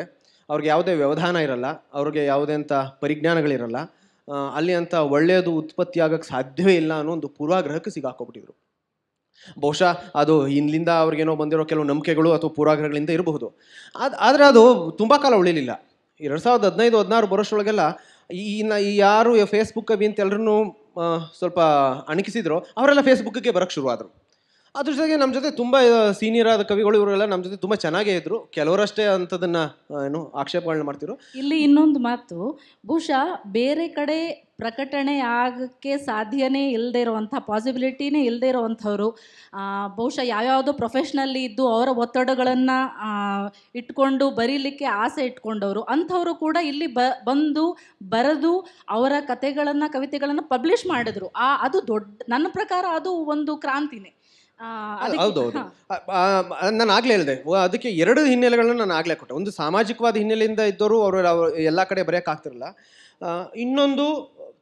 ಅವ್ರಿಗೆ ಯಾವುದೇ ವ್ಯವಧಾನ ಇರಲ್ಲ ಅವ್ರಿಗೆ ಯಾವುದೇ ಅಂಥ ಪರಿಜ್ಞಾನಗಳಿರಲ್ಲ ಅಲ್ಲಿ ಅಂಥ ಒಳ್ಳೆಯದು ಉತ್ಪತ್ತಿ ಆಗೋಕ್ಕೆ ಸಾಧ್ಯವೇ ಇಲ್ಲ ಅನ್ನೋ ಒಂದು ಪೂರ್ವಾಗ್ರಹಕ್ಕೆ ಸಿಗಾಕೋಬಿಟ್ಟಿದ್ರು ಬಹುಶಃ ಅದು ಇಲ್ಲಿಂದ ಅವ್ರಿಗೇನೋ ಬಂದಿರೋ ಕೆಲವು ನಂಬಿಕೆಗಳು ಅಥವಾ ಪೂರ್ವಾಗ್ರಹಗಳಿಂದ ಇರಬಹುದು ಅದು ಆದರೆ ಅದು ತುಂಬ ಕಾಲ ಉಳಿಲಿಲ್ಲ ಎರಡು ಸಾವಿರದ ಹದಿನೈದು ಹದಿನಾರು ವರ್ಷದೊಳಗೆಲ್ಲ ಈ ಈ ಯಾರು ಫೇಸ್ಬುಕ್ ಅಂತ ಎಲ್ಲರೂ ಸ್ವಲ್ಪ ಅಣಕಿಸಿದ್ರು ಅವರೆಲ್ಲ ಫೇಸ್ಬುಕ್ಗೆ ಶುರು ಶುರುವಾದರು ಅದ್ರ ಜೊತೆಗೆ ನಮ್ಮ ಜೊತೆ ತುಂಬ ಸೀನಿಯರ್ ಆದ ಕವಿಗಳು ಇವರೆಲ್ಲ ನಮ್ಮ ಜೊತೆ ತುಂಬ ಚೆನ್ನಾಗೇ ಇದ್ರು ಕೆಲವರಷ್ಟೇ ಅಂಥದನ್ನ ಏನು ಆಕ್ಷೇಪಗಳನ್ನ ಮಾಡ್ತಿದ್ರು ಇಲ್ಲಿ ಇನ್ನೊಂದು ಮಾತು ಬಹುಶಃ ಬೇರೆ ಕಡೆ ಪ್ರಕಟಣೆ ಆಗಕ್ಕೆ ಸಾಧ್ಯನೇ ಇಲ್ಲದೆ ಇರುವಂಥ ಪಾಸಿಬಿಲಿಟಿನೇ ಇಲ್ಲದೆ ಇರುವಂಥವ್ರು ಬಹುಶಃ ಯಾವ್ಯಾವುದೋ ಪ್ರೊಫೆಷ್ನಲ್ಲಿ ಇದ್ದು ಅವರ ಒತ್ತಡಗಳನ್ನು ಇಟ್ಕೊಂಡು ಬರೀಲಿಕ್ಕೆ ಆಸೆ ಇಟ್ಕೊಂಡವರು ಅಂಥವರು ಕೂಡ ಇಲ್ಲಿ ಬ ಬಂದು ಬರೆದು ಅವರ ಕತೆಗಳನ್ನು ಕವಿತೆಗಳನ್ನು ಪಬ್ಲಿಷ್ ಮಾಡಿದ್ರು ಆ ಅದು ದೊಡ್ಡ ನನ್ನ ಪ್ರಕಾರ ಅದು ಒಂದು ಕ್ರಾಂತಿನೇ ಹೌದೌದು ನಾನು ಆಗ್ಲೇ ಹೇಳಿದೆ ಅದಕ್ಕೆ ಎರಡು ಹಿನ್ನೆಲೆಗಳನ್ನ ನಾನು ಆಗ್ಲೇ ಕೊಟ್ಟೆ ಒಂದು ಸಾಮಾಜಿಕವಾದ ಹಿನ್ನೆಲೆಯಿಂದ ಇದ್ದವರು ಅವರು ಎಲ್ಲ ಕಡೆ ಬರೆಯಕ್ಕೆ ಆಗ್ತಿರಲ್ಲ ಇನ್ನೊಂದು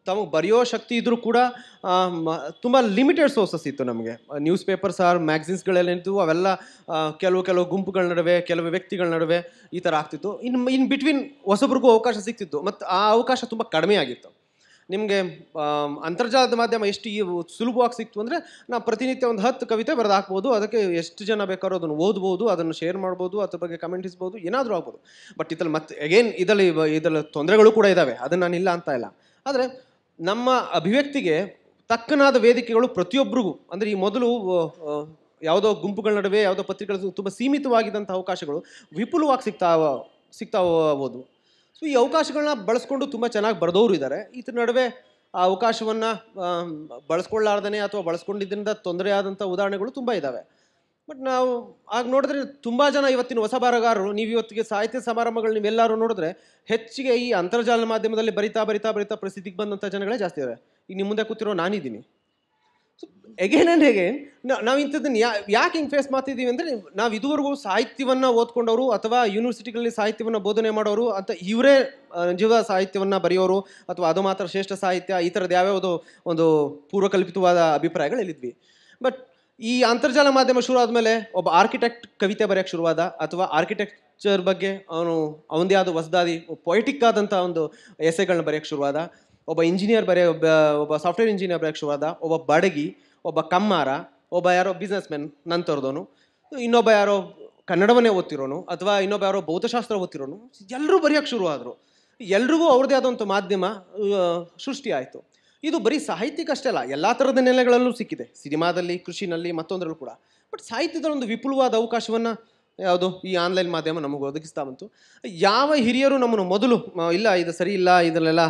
ತಮಗೆ ಬರೆಯೋ ಶಕ್ತಿ ಇದ್ರೂ ಕೂಡ ತುಂಬ ಲಿಮಿಟೆಡ್ ಸೋರ್ಸಸ್ ಇತ್ತು ನಮಗೆ ನ್ಯೂಸ್ ಪೇಪರ್ಸ್ ಆರ್ ಮ್ಯಾಗ್ಝಿನ್ಸ್ಗಳೇನಿತ್ತು ಅವೆಲ್ಲ ಕೆಲವು ಕೆಲವು ಗುಂಪುಗಳ ನಡುವೆ ಕೆಲವು ವ್ಯಕ್ತಿಗಳ ನಡುವೆ ಈ ಥರ ಆಗ್ತಿತ್ತು ಇನ್ನು ಇನ್ ಬಿಟ್ವೀನ್ ಹೊಸಬ್ರಿಗೂ ಅವಕಾಶ ಸಿಗ್ತಿತ್ತು ಮತ್ತು ಆ ಅವಕಾಶ ತುಂಬ ಕಡಿಮೆ ಆಗಿತ್ತು ನಿಮಗೆ ಅಂತರ್ಜಾಲದ ಮಾಧ್ಯಮ ಎಷ್ಟು ಈ ಸುಲಭವಾಗಿ ಸಿಕ್ತು ಅಂದರೆ ನಾವು ಪ್ರತಿನಿತ್ಯ ಒಂದು ಹತ್ತು ಕವಿತೆ ಬರೆದು ಹಾಕ್ಬೋದು ಅದಕ್ಕೆ ಎಷ್ಟು ಜನ ಬೇಕಾದ್ರೂ ಅದನ್ನು ಓದ್ಬೋದು ಅದನ್ನು ಶೇರ್ ಮಾಡ್ಬೋದು ಅದ್ರ ಬಗ್ಗೆ ಇಸ್ಬೋದು ಏನಾದರೂ ಆಗ್ಬೋದು ಬಟ್ ಇದರಲ್ಲಿ ಮತ್ತೆ ಅಗೇನ್ ಇದರಲ್ಲಿ ಇದರಲ್ಲಿ ತೊಂದರೆಗಳು ಕೂಡ ಇದ್ದಾವೆ ಅದನ್ನು ನಾನು ಇಲ್ಲ ಅಂತ ಇಲ್ಲ ಆದರೆ ನಮ್ಮ ಅಭಿವ್ಯಕ್ತಿಗೆ ತಕ್ಕನಾದ ವೇದಿಕೆಗಳು ಪ್ರತಿಯೊಬ್ಬರಿಗೂ ಅಂದರೆ ಈ ಮೊದಲು ಯಾವುದೋ ಗುಂಪುಗಳ ನಡುವೆ ಯಾವುದೋ ಪತ್ರಿಕೆಗಳು ತುಂಬ ಸೀಮಿತವಾಗಿದ್ದಂಥ ಅವಕಾಶಗಳು ವಿಪುಲವಾಗಿ ಸಿಗ್ತಾ ಸಿಗ್ತಾ ಹೋಗ್ಬೋದು ಸೊ ಈ ಅವಕಾಶಗಳನ್ನ ಬಳಸ್ಕೊಂಡು ತುಂಬ ಚೆನ್ನಾಗಿ ಬರೆದವರು ಇದ್ದಾರೆ ಇದ್ರ ನಡುವೆ ಆ ಅವಕಾಶವನ್ನು ಬಳಸ್ಕೊಳ್ಳಾರ್ದೇ ಅಥವಾ ಬಳಸ್ಕೊಂಡಿದ್ದರಿಂದ ತೊಂದರೆ ಆದಂಥ ಉದಾಹರಣೆಗಳು ತುಂಬ ಇದ್ದಾವೆ ಬಟ್ ನಾವು ಆಗ ನೋಡಿದ್ರೆ ತುಂಬ ಜನ ಇವತ್ತಿನ ಹೊಸ ಬರಗಾರರು ನೀವು ಇವತ್ತಿಗೆ ಸಾಹಿತ್ಯ ಸಮಾರಂಭಗಳು ನೀವೆಲ್ಲರೂ ನೋಡಿದ್ರೆ ಹೆಚ್ಚಿಗೆ ಈ ಅಂತರ್ಜಾಲ ಮಾಧ್ಯಮದಲ್ಲಿ ಬರಿತಾ ಬರಿತಾ ಬರಿತಾ ಪ್ರಸಿದ್ಧಿಗೆ ಬಂದಂಥ ಜನಗಳೇ ಜಾಸ್ತಿ ಇದ್ದಾರೆ ಈಗ ನಿಮ್ಮ ಮುಂದೆ ಕೂತಿರೋ ನಾನಿದ್ದೀನಿ ಎಗೇನ್ ಆ್ಯಂಡ್ ಎಗೇನ್ ನಾವು ಇಂಥದ್ದನ್ನು ಯಾ ಯಾಕೆ ಹಿಂಗೆ ಫೇಸ್ ಮಾಡ್ತಿದ್ದೀವಿ ಅಂದರೆ ನಾವು ಇದುವರೆಗೂ ಸಾಹಿತ್ಯವನ್ನು ಓದ್ಕೊಂಡವರು ಅಥವಾ ಯೂನಿವರ್ಸಿಟಿಗಳಲ್ಲಿ ಸಾಹಿತ್ಯವನ್ನು ಬೋಧನೆ ಮಾಡೋರು ಅಂತ ಇವರೇ ನಿಜವ ಸಾಹಿತ್ಯವನ್ನು ಬರೆಯೋರು ಅಥವಾ ಅದು ಮಾತ್ರ ಶ್ರೇಷ್ಠ ಸಾಹಿತ್ಯ ಈ ಥರದ್ದು ಯಾವ್ಯಾವುದೋ ಒಂದು ಪೂರ್ವಕಲ್ಪಿತವಾದ ಹೇಳಿದ್ವಿ ಬಟ್ ಈ ಅಂತರ್ಜಾಲ ಮಾಧ್ಯಮ ಶುರು ಆದಮೇಲೆ ಒಬ್ಬ ಆರ್ಕಿಟೆಕ್ಟ್ ಕವಿತೆ ಬರೆಯೋಕ್ಕೆ ಶುರುವಾದ ಅಥವಾ ಆರ್ಕಿಟೆಕ್ಚರ್ ಬಗ್ಗೆ ಅವನು ಅವನದೇ ಆದ ಹೊಸದಾದಿ ಪೊಯಿಟಿಕ್ ಆದಂಥ ಒಂದು ಎಸೆಗಳನ್ನ ಬರೆಯೋಕ್ಕೆ ಶುರುವಾದ ಒಬ್ಬ ಇಂಜಿನಿಯರ್ ಬರೆಯೋ ಒಬ್ಬ ಸಾಫ್ಟ್ವೇರ್ ಇಂಜಿನಿಯರ್ ಬರೆಯೋಕೆ ಶುರುವಾದ ಒಬ್ಬ ಬಡಗಿ ಒಬ್ಬ ಕಮ್ಮಾರ ಒಬ್ಬ ಯಾರೋ ಬಿಸ್ನೆಸ್ ಮ್ಯಾನ್ ನಂತರದವನು ಇನ್ನೊಬ್ಬ ಯಾರೋ ಕನ್ನಡವನ್ನೇ ಓದ್ತಿರೋನು ಅಥವಾ ಇನ್ನೊಬ್ಬ ಯಾರೋ ಭೌತಶಾಸ್ತ್ರ ಓದ್ತಿರೋನು ಎಲ್ಲರೂ ಬರೆಯೋಕ್ಕೆ ಶುರು ಆದರು ಎಲ್ರಿಗೂ ಅವ್ರದೇ ಆದಂಥ ಮಾಧ್ಯಮ ಸೃಷ್ಟಿ ಆಯಿತು ಇದು ಬರೀ ಸಾಹಿತ್ಯಕ್ಕಷ್ಟೇ ಅಲ್ಲ ಎಲ್ಲ ಥರದ ನೆಲೆಗಳಲ್ಲೂ ಸಿಕ್ಕಿದೆ ಸಿನಿಮಾದಲ್ಲಿ ಕೃಷಿನಲ್ಲಿ ಮತ್ತೊಂದರಲ್ಲೂ ಕೂಡ ಬಟ್ ಸಾಹಿತ್ಯದ ಒಂದು ವಿಪುಲವಾದ ಅವಕಾಶವನ್ನು ಯಾವುದು ಈ ಆನ್ಲೈನ್ ಮಾಧ್ಯಮ ನಮಗೆ ಒದಗಿಸ್ತಾ ಬಂತು ಯಾವ ಹಿರಿಯರು ನಮ್ಮನ್ನು ಮೊದಲು ಇಲ್ಲ ಇದು ಸರಿ ಇಲ್ಲ ಇದರಲ್ಲೆಲ್ಲ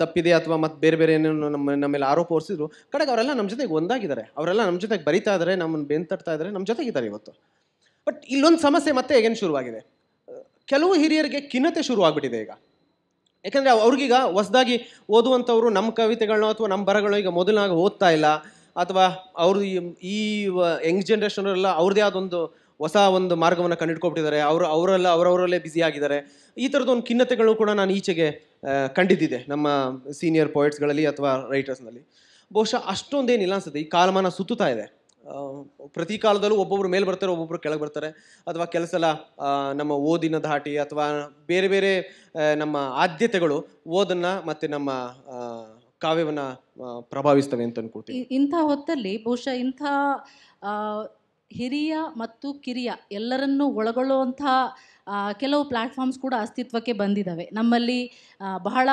ತಪ್ಪಿದೆ ಅಥವಾ ಮತ್ತೆ ಬೇರೆ ಬೇರೆ ಏನೇನು ನಮ್ಮ ನಮ್ಮೇಲೆ ಆರೋಪ ಹೊರಿಸಿದ್ರು ಕಡೆಗೆ ಅವರೆಲ್ಲ ನಮ್ಮ ಜೊತೆಗೆ ಒಂದಾಗಿದ್ದಾರೆ ಅವರೆಲ್ಲ ನಮ್ಮ ಜೊತೆಗೆ ಬರಿತಾ ಇದ್ದಾರೆ ನಮ್ಮನ್ನು ಬೆಂತಡ್ತಾ ಇದ್ದಾರೆ ನಮ್ಮ ಜೊತೆಗಿದ್ದಾರೆ ಇವತ್ತು ಬಟ್ ಇಲ್ಲೊಂದು ಸಮಸ್ಯೆ ಮತ್ತೆ ಏನು ಶುರುವಾಗಿದೆ ಕೆಲವು ಹಿರಿಯರಿಗೆ ಖಿನ್ನತೆ ಶುರುವಾಗ್ಬಿಟ್ಟಿದೆ ಈಗ ಯಾಕೆಂದರೆ ಅವ್ರಿಗೀಗ ಹೊಸದಾಗಿ ಓದುವಂಥವ್ರು ನಮ್ಮ ಕವಿತೆಗಳನ್ನೋ ಅಥವಾ ನಮ್ಮ ಬರಗಳು ಈಗ ಮೊದಲಾಗಿ ಓದ್ತಾ ಇಲ್ಲ ಅಥವಾ ಅವರು ಈ ಯಂಗ್ ಜನ್ರೇಷನ್ ಎಲ್ಲ ಆದ ಆದೊಂದು ಹೊಸ ಒಂದು ಮಾರ್ಗವನ್ನು ಕಂಡಿಡ್ಕೊಬಿಟ್ಟಿದ್ದಾರೆ ಅವರು ಅವರೆಲ್ಲ ಅವರವರಲ್ಲೇ ಬ್ಯುಸಿ ಆಗಿದ್ದಾರೆ ಈ ಥರದೊಂದು ಖಿನ್ನತೆಗಳು ಕೂಡ ನಾನು ಈಚೆಗೆ ಕಂಡಿದ್ದಿದೆ ನಮ್ಮ ಸೀನಿಯರ್ ಪಾಯಿಂಟ್ಸ್ಗಳಲ್ಲಿ ಅಥವಾ ರೈಟರ್ಸ್ನಲ್ಲಿ ಬಹುಶಃ ಅಷ್ಟೊಂದೇನಿಲ್ಲ ಅನ್ಸುತ್ತೆ ಈ ಕಾಲಮಾನ ಸುತ್ತುತ್ತಾ ಇದೆ ಪ್ರತಿ ಕಾಲದಲ್ಲೂ ಒಬ್ಬೊಬ್ರು ಮೇಲೆ ಬರ್ತಾರೆ ಒಬ್ಬೊಬ್ರು ಕೆಳಗೆ ಬರ್ತಾರೆ ಅಥವಾ ಕೆಲಸ ನಮ್ಮ ಓದಿನ ದಾಟಿ ಅಥವಾ ಬೇರೆ ಬೇರೆ ನಮ್ಮ ಆದ್ಯತೆಗಳು ಓದನ್ನು ಮತ್ತು ನಮ್ಮ ಕಾವ್ಯವನ್ನು ಪ್ರಭಾವಿಸ್ತವೆ ಅಂತ ಅನ್ಕೊಳ್ತೀವಿ ಇಂಥ ಹೊತ್ತಲ್ಲಿ ಬಹುಶಃ ಇಂಥ ಹಿರಿಯ ಮತ್ತು ಕಿರಿಯ ಎಲ್ಲರನ್ನೂ ಒಳಗೊಳ್ಳುವಂಥ ಕೆಲವು ಪ್ಲ್ಯಾಟ್ಫಾರ್ಮ್ಸ್ ಕೂಡ ಅಸ್ತಿತ್ವಕ್ಕೆ ಬಂದಿದ್ದಾವೆ ನಮ್ಮಲ್ಲಿ ಬಹಳ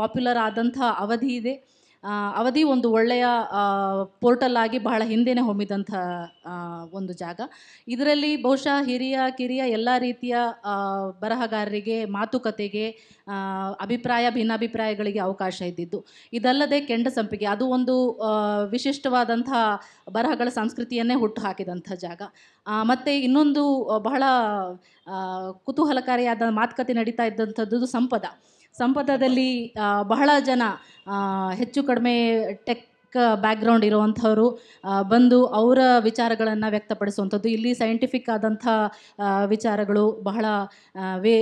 ಪಾಪ್ಯುಲರ್ ಆದಂಥ ಅವಧಿ ಇದೆ ಅವಧಿ ಒಂದು ಒಳ್ಳೆಯ ಪೋರ್ಟಲ್ ಆಗಿ ಬಹಳ ಹಿಂದೆನೆ ಹೊಮ್ಮಿದಂಥ ಒಂದು ಜಾಗ ಇದರಲ್ಲಿ ಬಹುಶಃ ಹಿರಿಯ ಕಿರಿಯ ಎಲ್ಲ ರೀತಿಯ ಬರಹಗಾರರಿಗೆ ಮಾತುಕತೆಗೆ ಅಭಿಪ್ರಾಯ ಭಿನ್ನಾಭಿಪ್ರಾಯಗಳಿಗೆ ಅವಕಾಶ ಇದ್ದಿದ್ದು ಇದಲ್ಲದೆ ಕೆಂಡ ಸಂಪಿಗೆ ಅದು ಒಂದು ವಿಶಿಷ್ಟವಾದಂಥ ಬರಹಗಳ ಸಂಸ್ಕೃತಿಯನ್ನೇ ಹುಟ್ಟು ಹಾಕಿದಂಥ ಜಾಗ ಮತ್ತು ಇನ್ನೊಂದು ಬಹಳ ಕುತೂಹಲಕಾರಿಯಾದ ಮಾತುಕತೆ ನಡೀತಾ ಇದ್ದಂಥದ್ದು ಸಂಪದ ಸಂಪದದಲ್ಲಿ ಬಹಳ ಜನ ಹೆಚ್ಚು ಕಡಿಮೆ ಟೆಕ್ ಬ್ಯಾಕ್ಗ್ರೌಂಡ್ ಇರುವಂಥವರು ಬಂದು ಅವರ ವಿಚಾರಗಳನ್ನು ವ್ಯಕ್ತಪಡಿಸುವಂಥದ್ದು ಇಲ್ಲಿ ಸೈಂಟಿಫಿಕ್ ಆದಂಥ ವಿಚಾರಗಳು ಬಹಳ ವೇ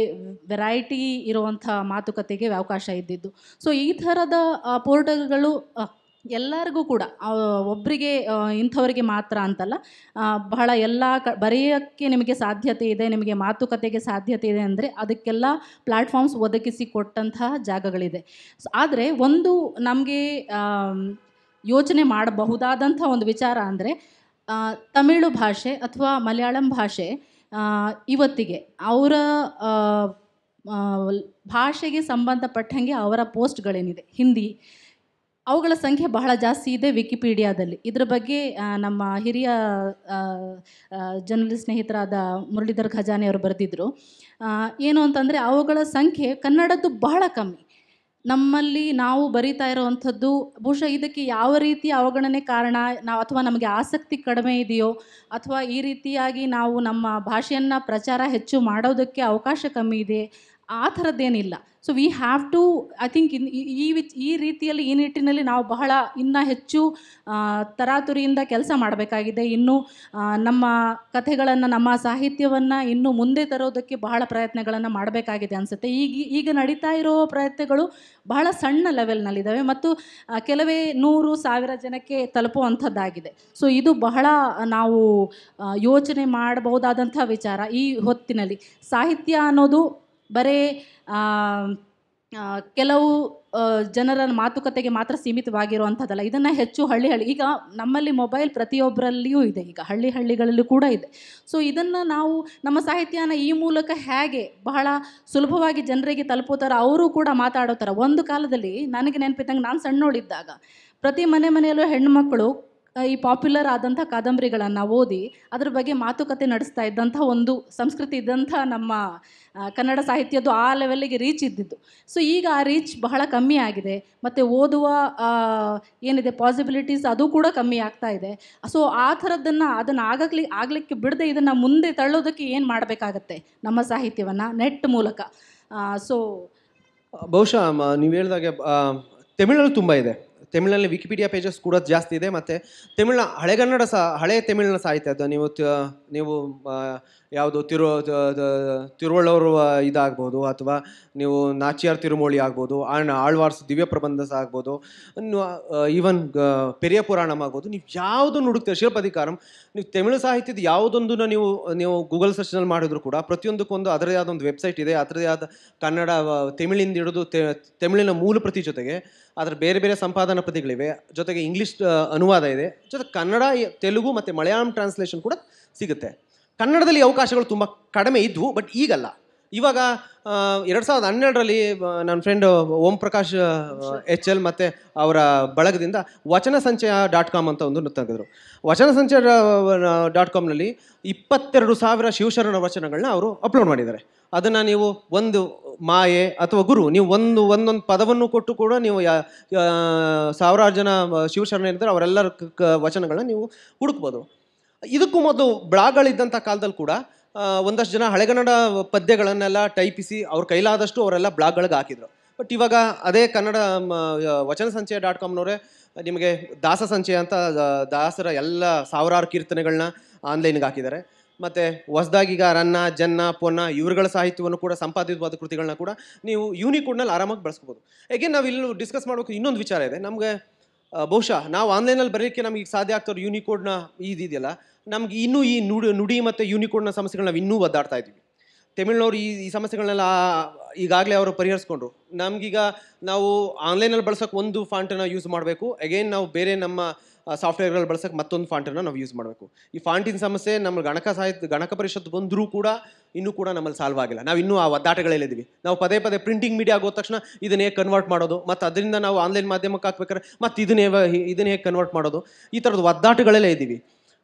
ವೆರೈಟಿ ಇರುವಂಥ ಮಾತುಕತೆಗೆ ಅವಕಾಶ ಇದ್ದಿದ್ದು ಸೊ ಈ ಥರದ ಪೋರ್ಟಲ್ಗಳು ಎಲ್ಲರಿಗೂ ಕೂಡ ಒಬ್ಬರಿಗೆ ಇಂಥವರಿಗೆ ಮಾತ್ರ ಅಂತಲ್ಲ ಬಹಳ ಎಲ್ಲ ಕ ಬರೆಯೋಕ್ಕೆ ನಿಮಗೆ ಸಾಧ್ಯತೆ ಇದೆ ನಿಮಗೆ ಮಾತುಕತೆಗೆ ಸಾಧ್ಯತೆ ಇದೆ ಅಂದರೆ ಅದಕ್ಕೆಲ್ಲ ಪ್ಲ್ಯಾಟ್ಫಾರ್ಮ್ಸ್ ಒದಗಿಸಿ ಕೊಟ್ಟಂತಹ ಜಾಗಗಳಿದೆ ಆದರೆ ಒಂದು ನಮಗೆ ಯೋಚನೆ ಮಾಡಬಹುದಾದಂಥ ಒಂದು ವಿಚಾರ ಅಂದರೆ ತಮಿಳು ಭಾಷೆ ಅಥವಾ ಮಲಯಾಳಂ ಭಾಷೆ ಇವತ್ತಿಗೆ ಅವರ ಭಾಷೆಗೆ ಸಂಬಂಧಪಟ್ಟಂಗೆ ಅವರ ಪೋಸ್ಟ್ಗಳೇನಿದೆ ಹಿಂದಿ ಅವುಗಳ ಸಂಖ್ಯೆ ಬಹಳ ಜಾಸ್ತಿ ಇದೆ ವಿಕಿಪೀಡಿಯಾದಲ್ಲಿ ಇದ್ರ ಬಗ್ಗೆ ನಮ್ಮ ಹಿರಿಯ ಜರ್ನಲಿಸ್ಟ್ ಸ್ನೇಹಿತರಾದ ಮುರಳೀಧರ್ ಅವರು ಬರೆದಿದ್ದರು ಏನು ಅಂತಂದರೆ ಅವುಗಳ ಸಂಖ್ಯೆ ಕನ್ನಡದ್ದು ಬಹಳ ಕಮ್ಮಿ ನಮ್ಮಲ್ಲಿ ನಾವು ಬರೀತಾ ಇರೋವಂಥದ್ದು ಬಹುಶಃ ಇದಕ್ಕೆ ಯಾವ ರೀತಿ ಅವಗಣನೆ ಕಾರಣ ನಾವು ಅಥವಾ ನಮಗೆ ಆಸಕ್ತಿ ಕಡಿಮೆ ಇದೆಯೋ ಅಥವಾ ಈ ರೀತಿಯಾಗಿ ನಾವು ನಮ್ಮ ಭಾಷೆಯನ್ನು ಪ್ರಚಾರ ಹೆಚ್ಚು ಮಾಡೋದಕ್ಕೆ ಅವಕಾಶ ಕಮ್ಮಿ ಇದೆ ಆ ಥರದ್ದೇನಿಲ್ಲ so we have to I think in ಈ ವಿಚ್ ಈ ರೀತಿಯಲ್ಲಿ ಈ ನಿಟ್ಟಿನಲ್ಲಿ ನಾವು ಬಹಳ ಇನ್ನೂ ಹೆಚ್ಚು ತರಾತುರಿಯಿಂದ ಕೆಲಸ ಮಾಡಬೇಕಾಗಿದೆ ಇನ್ನು ನಮ್ಮ ಕಥೆಗಳನ್ನು ನಮ್ಮ ಸಾಹಿತ್ಯವನ್ನು ಇನ್ನೂ ಮುಂದೆ ತರೋದಕ್ಕೆ ಬಹಳ ಪ್ರಯತ್ನಗಳನ್ನು ಮಾಡಬೇಕಾಗಿದೆ ಅನಿಸುತ್ತೆ ಈಗ ಈಗ ನಡೀತಾ ಇರೋ ಪ್ರಯತ್ನಗಳು ಬಹಳ ಸಣ್ಣ ಲೆವೆಲ್ನಲ್ಲಿದ್ದಾವೆ ಮತ್ತು ಕೆಲವೇ ನೂರು ಸಾವಿರ ಜನಕ್ಕೆ ತಲುಪುವಂಥದ್ದಾಗಿದೆ ಸೊ ಇದು ಬಹಳ ನಾವು ಯೋಚನೆ ಮಾಡಬಹುದಾದಂಥ ವಿಚಾರ ಈ ಹೊತ್ತಿನಲ್ಲಿ ಸಾಹಿತ್ಯ ಅನ್ನೋದು ಬರೇ ಕೆಲವು ಜನರ ಮಾತುಕತೆಗೆ ಮಾತ್ರ ಸೀಮಿತವಾಗಿರುವಂಥದ್ದಲ್ಲ ಇದನ್ನು ಹೆಚ್ಚು ಹಳ್ಳಿ ಹಳ್ಳಿ ಈಗ ನಮ್ಮಲ್ಲಿ ಮೊಬೈಲ್ ಪ್ರತಿಯೊಬ್ಬರಲ್ಲಿಯೂ ಇದೆ ಈಗ ಹಳ್ಳಿ ಹಳ್ಳಿಗಳಲ್ಲೂ ಕೂಡ ಇದೆ ಸೊ ಇದನ್ನು ನಾವು ನಮ್ಮ ಸಾಹಿತ್ಯನ ಈ ಮೂಲಕ ಹೇಗೆ ಬಹಳ ಸುಲಭವಾಗಿ ಜನರಿಗೆ ತಲುಪೋತಾರ ಅವರು ಕೂಡ ಮಾತಾಡೋತಾರ ಒಂದು ಕಾಲದಲ್ಲಿ ನನಗೆ ನೆನಪಿದ್ದಂಗೆ ನಾನು ಸಣ್ಣೋಳಿದ್ದಾಗ ಪ್ರತಿ ಮನೆ ಮನೆಯಲ್ಲೂ ಹೆಣ್ಣುಮಕ್ಕಳು ಈ ಪಾಪ್ಯುಲರ್ ಆದಂಥ ಕಾದಂಬರಿಗಳನ್ನು ಓದಿ ಅದ್ರ ಬಗ್ಗೆ ಮಾತುಕತೆ ನಡೆಸ್ತಾ ಇದ್ದಂಥ ಒಂದು ಸಂಸ್ಕೃತಿ ಇದ್ದಂಥ ನಮ್ಮ ಕನ್ನಡ ಸಾಹಿತ್ಯದ್ದು ಆ ಲೆವೆಲ್ಲಿಗೆ ರೀಚ್ ಇದ್ದಿದ್ದು ಸೊ ಈಗ ಆ ರೀಚ್ ಬಹಳ ಕಮ್ಮಿ ಆಗಿದೆ ಮತ್ತು ಓದುವ ಏನಿದೆ ಪಾಸಿಬಿಲಿಟೀಸ್ ಅದು ಕೂಡ ಕಮ್ಮಿ ಆಗ್ತಾ ಇದೆ ಸೊ ಆ ಥರದ್ದನ್ನು ಅದನ್ನು ಆಗಲಿ ಆಗಲಿಕ್ಕೆ ಬಿಡದೆ ಇದನ್ನು ಮುಂದೆ ತಳ್ಳೋದಕ್ಕೆ ಏನು ಮಾಡಬೇಕಾಗತ್ತೆ ನಮ್ಮ ಸಾಹಿತ್ಯವನ್ನು ನೆಟ್ ಮೂಲಕ ಸೊ ಬಹುಶಃ ನೀವು ಹೇಳಿದಾಗೆ ತಮಿಳಲ್ಲಿ ತುಂಬ ಇದೆ ತಮಿಳಲ್ಲಿ ವಿಕಿಪೀಡಿಯಾ ಪೇಜಸ್ ಕೂಡ ಜಾಸ್ತಿ ಇದೆ ಮತ್ತು ತಮಿಳ್ನ ಹಳೆಗನ್ನಡ ಸಹ ಹಳೆ ತಮಿಳಿನ ಸಾಹಿತ್ಯ ಅದು ನೀವು ನೀವು ಯಾವುದು ತಿರು ತಿರುವಳ ಇದಾಗ್ಬೋದು ಅಥವಾ ನೀವು ನಾಚಿಯಾರ್ ತಿರುಮೋಳಿ ಆಗ್ಬೋದು ಆಣ್ ಆಳ್ವಾರ್ಸ್ ದಿವ್ಯ ಪ್ರಬಂಧಸ ಆಗ್ಬೋದು ಈವನ್ ಪೆರಿಯ ಪುರಾಣಂ ಆಗ್ಬೋದು ನೀವು ಯಾವುದನ್ನು ಹುಡುಕ್ತೀರ ಶಿಲ್ಪಧಿಕಾರಂ ನೀವು ತಮಿಳು ಸಾಹಿತ್ಯದ ಯಾವುದೊಂದನ್ನು ನೀವು ನೀವು ಗೂಗಲ್ ಸರ್ಚ್ನಲ್ಲಿ ಮಾಡಿದ್ರು ಕೂಡ ಪ್ರತಿಯೊಂದಕ್ಕೊಂದು ಅದರದೇ ಆದ ಒಂದು ವೆಬ್ಸೈಟ್ ಇದೆ ಅದರದೇ ಆದ ಕನ್ನಡ ತಮಿಳಿಂದ ಹಿಡಿದು ತಮಿಳಿನ ಮೂಲ ಪ್ರತಿ ಜೊತೆಗೆ ಅದರ ಬೇರೆ ಬೇರೆ ಸಂಪಾದನಾ ಪ್ರತಿಗಳಿವೆ ಜೊತೆಗೆ ಇಂಗ್ಲೀಷ್ ಅನುವಾದ ಇದೆ ಜೊತೆ ಕನ್ನಡ ತೆಲುಗು ಮತ್ತು ಮಲಯಾಳಂ ಟ್ರಾನ್ಸ್ಲೇಷನ್ ಕೂಡ ಸಿಗುತ್ತೆ ಕನ್ನಡದಲ್ಲಿ ಅವಕಾಶಗಳು ತುಂಬ ಕಡಿಮೆ ಇದ್ವು ಬಟ್ ಈಗಲ್ಲ ಇವಾಗ ಎರಡು ಸಾವಿರದ ಹನ್ನೆರಡರಲ್ಲಿ ನನ್ನ friend Om Prakash H L ಮತ್ತು ಅವರ ಬಳಗದಿಂದ ವಚನ ಸಂಚಯ ಡಾಟ್ ಕಾಮ್ ಅಂತ ಒಂದು ತಂದಿದ್ರು ವಚನ ಸಂಚಯ ಡಾಟ್ ಕಾಮ್ನಲ್ಲಿ ಇಪ್ಪತ್ತೆರಡು ಸಾವಿರ ಶಿವಶರಣ ವಚನಗಳನ್ನ ಅವರು ಅಪ್ಲೋಡ್ ಮಾಡಿದ್ದಾರೆ ಅದನ್ನು ನೀವು ಒಂದು ಮಾಯೆ ಅಥವಾ ಗುರು ನೀವು ಒಂದು ಒಂದೊಂದು ಪದವನ್ನು ಕೊಟ್ಟು ಕೂಡ ನೀವು ಸಾವಿರಾರು ಜನ ಶಿವಶರಣ ಇರ್ತಾರೆ ಅವರೆಲ್ಲರ ವಚನಗಳನ್ನ ನೀವು ಹುಡುಕ್ಬೋದು ಇದಕ್ಕೂ ಮೊದಲು ಬ್ಲಾಗ್ಗಳಿದ್ದಂಥ ಕಾಲದಲ್ಲಿ ಕೂಡ ಒಂದಷ್ಟು ಜನ ಹಳೆಗನ್ನಡ ಪದ್ಯಗಳನ್ನೆಲ್ಲ ಟೈಪಿಸಿ ಅವ್ರ ಕೈಲಾದಷ್ಟು ಅವರೆಲ್ಲ ಬ್ಲಾಗ್ಗಳಿಗೆ ಹಾಕಿದರು ಬಟ್ ಇವಾಗ ಅದೇ ಕನ್ನಡ ವಚನ ಸಂಚಯ ಡಾಟ್ ಕಾಮ್ನವರೇ ನಿಮಗೆ ದಾಸ ಸಂಚಯ ಅಂತ ದಾಸರ ಎಲ್ಲ ಸಾವಿರಾರು ಕೀರ್ತನೆಗಳನ್ನ ಆನ್ಲೈನ್ಗೆ ಹಾಕಿದ್ದಾರೆ ಮತ್ತು ಹೊಸ್ದಾಗೀಗ ರನ್ನ ಜನ್ನ ಪೊನ್ನ ಇವರುಗಳ ಸಾಹಿತ್ಯವನ್ನು ಕೂಡ ಸಂಪಾದಿತವಾದ ಕೃತಿಗಳನ್ನ ಕೂಡ ನೀವು ಯೂನಿಕೋಡ್ನಲ್ಲಿ ಆರಾಮಾಗಿ ಬಳಸ್ಕೋಬೋದು ಏಕೆ ನಾವು ಇಲ್ಲೂ ಡಿಸ್ಕಸ್ ಮಾಡಬೇಕು ಇನ್ನೊಂದು ವಿಚಾರ ಇದೆ ನಮಗೆ ಬಹುಶಃ ನಾವು ಆನ್ಲೈನಲ್ಲಿ ಬರಲಿಕ್ಕೆ ನಮಗೆ ಸಾಧ್ಯ ಆಗ್ತವ್ರು ಯೂನಿಕೋಡ್ನ ಇದೆಯಲ್ಲ ನಮ್ಗೆ ಇನ್ನೂ ಈ ನುಡಿ ನುಡಿ ಮತ್ತು ಯೂನಿಕೋಡ್ನ ಸಮಸ್ಯೆಗಳನ್ನ ನಾವು ಇನ್ನೂ ಒದ್ದಾಡ್ತಾ ಇದ್ದೀವಿ ತಮಿಳ್ನವ್ರು ಈ ಈ ಸಮಸ್ಯೆಗಳನ್ನೆಲ್ಲ ಈಗಾಗಲೇ ಅವರು ಪರಿಹರಿಸ್ಕೊಂಡ್ರು ನಮಗೀಗ ನಾವು ಆನ್ಲೈನಲ್ಲಿ ಬಳಸೋಕೆ ಒಂದು ಫಾಂಟನ್ನು ಯೂಸ್ ಮಾಡಬೇಕು ಅಗೇನ್ ನಾವು ಬೇರೆ ನಮ್ಮ ಸಾಫ್ಟ್ವೇರ್ಗಳು ಬಳಸೋಕೆ ಮತ್ತೊಂದು ಫಾಂಟನ್ನು ನಾವು ಯೂಸ್ ಮಾಡಬೇಕು ಈ ಫಾಂಟಿನ ಸಮಸ್ಯೆ ನಮ್ಮ ಗಣಕ ಸಾಹಿತ್ಯ ಗಣಕ ಪರಿಷತ್ ಬಂದರೂ ಕೂಡ ಇನ್ನೂ ಕೂಡ ನಮ್ಮಲ್ಲಿ ಸಾಲ್ವ್ ಆಗಿಲ್ಲ ನಾವು ಇನ್ನೂ ಆ ಒದ್ದಾಟಗಳಲ್ಲಿದ್ದೀವಿ ನಾವು ಪದೇ ಪದೇ ಪ್ರಿಂಟಿಂಗ್ ಮೀಡಿಯಾ ಆಗೋದ ತಕ್ಷಣ ಹೇಗೆ ಕನ್ವರ್ಟ್ ಮಾಡೋದು ಮತ್ತು ಅದರಿಂದ ನಾವು ಆನ್ಲೈನ್ ಮಾಧ್ಯಮಕ್ಕೆ ಹಾಕ್ಬೇಕಾದ್ರೆ ಮತ್ತು ಇದನ್ನೇ ಇದನ್ನೇ ಹೇಗೆ ಕನ್ವರ್ಟ್ ಮಾಡೋದು ಈ ಥರದ ಒದ್ದಾಟಗಳಲ್ಲೇ ಇದ್ದೀವಿ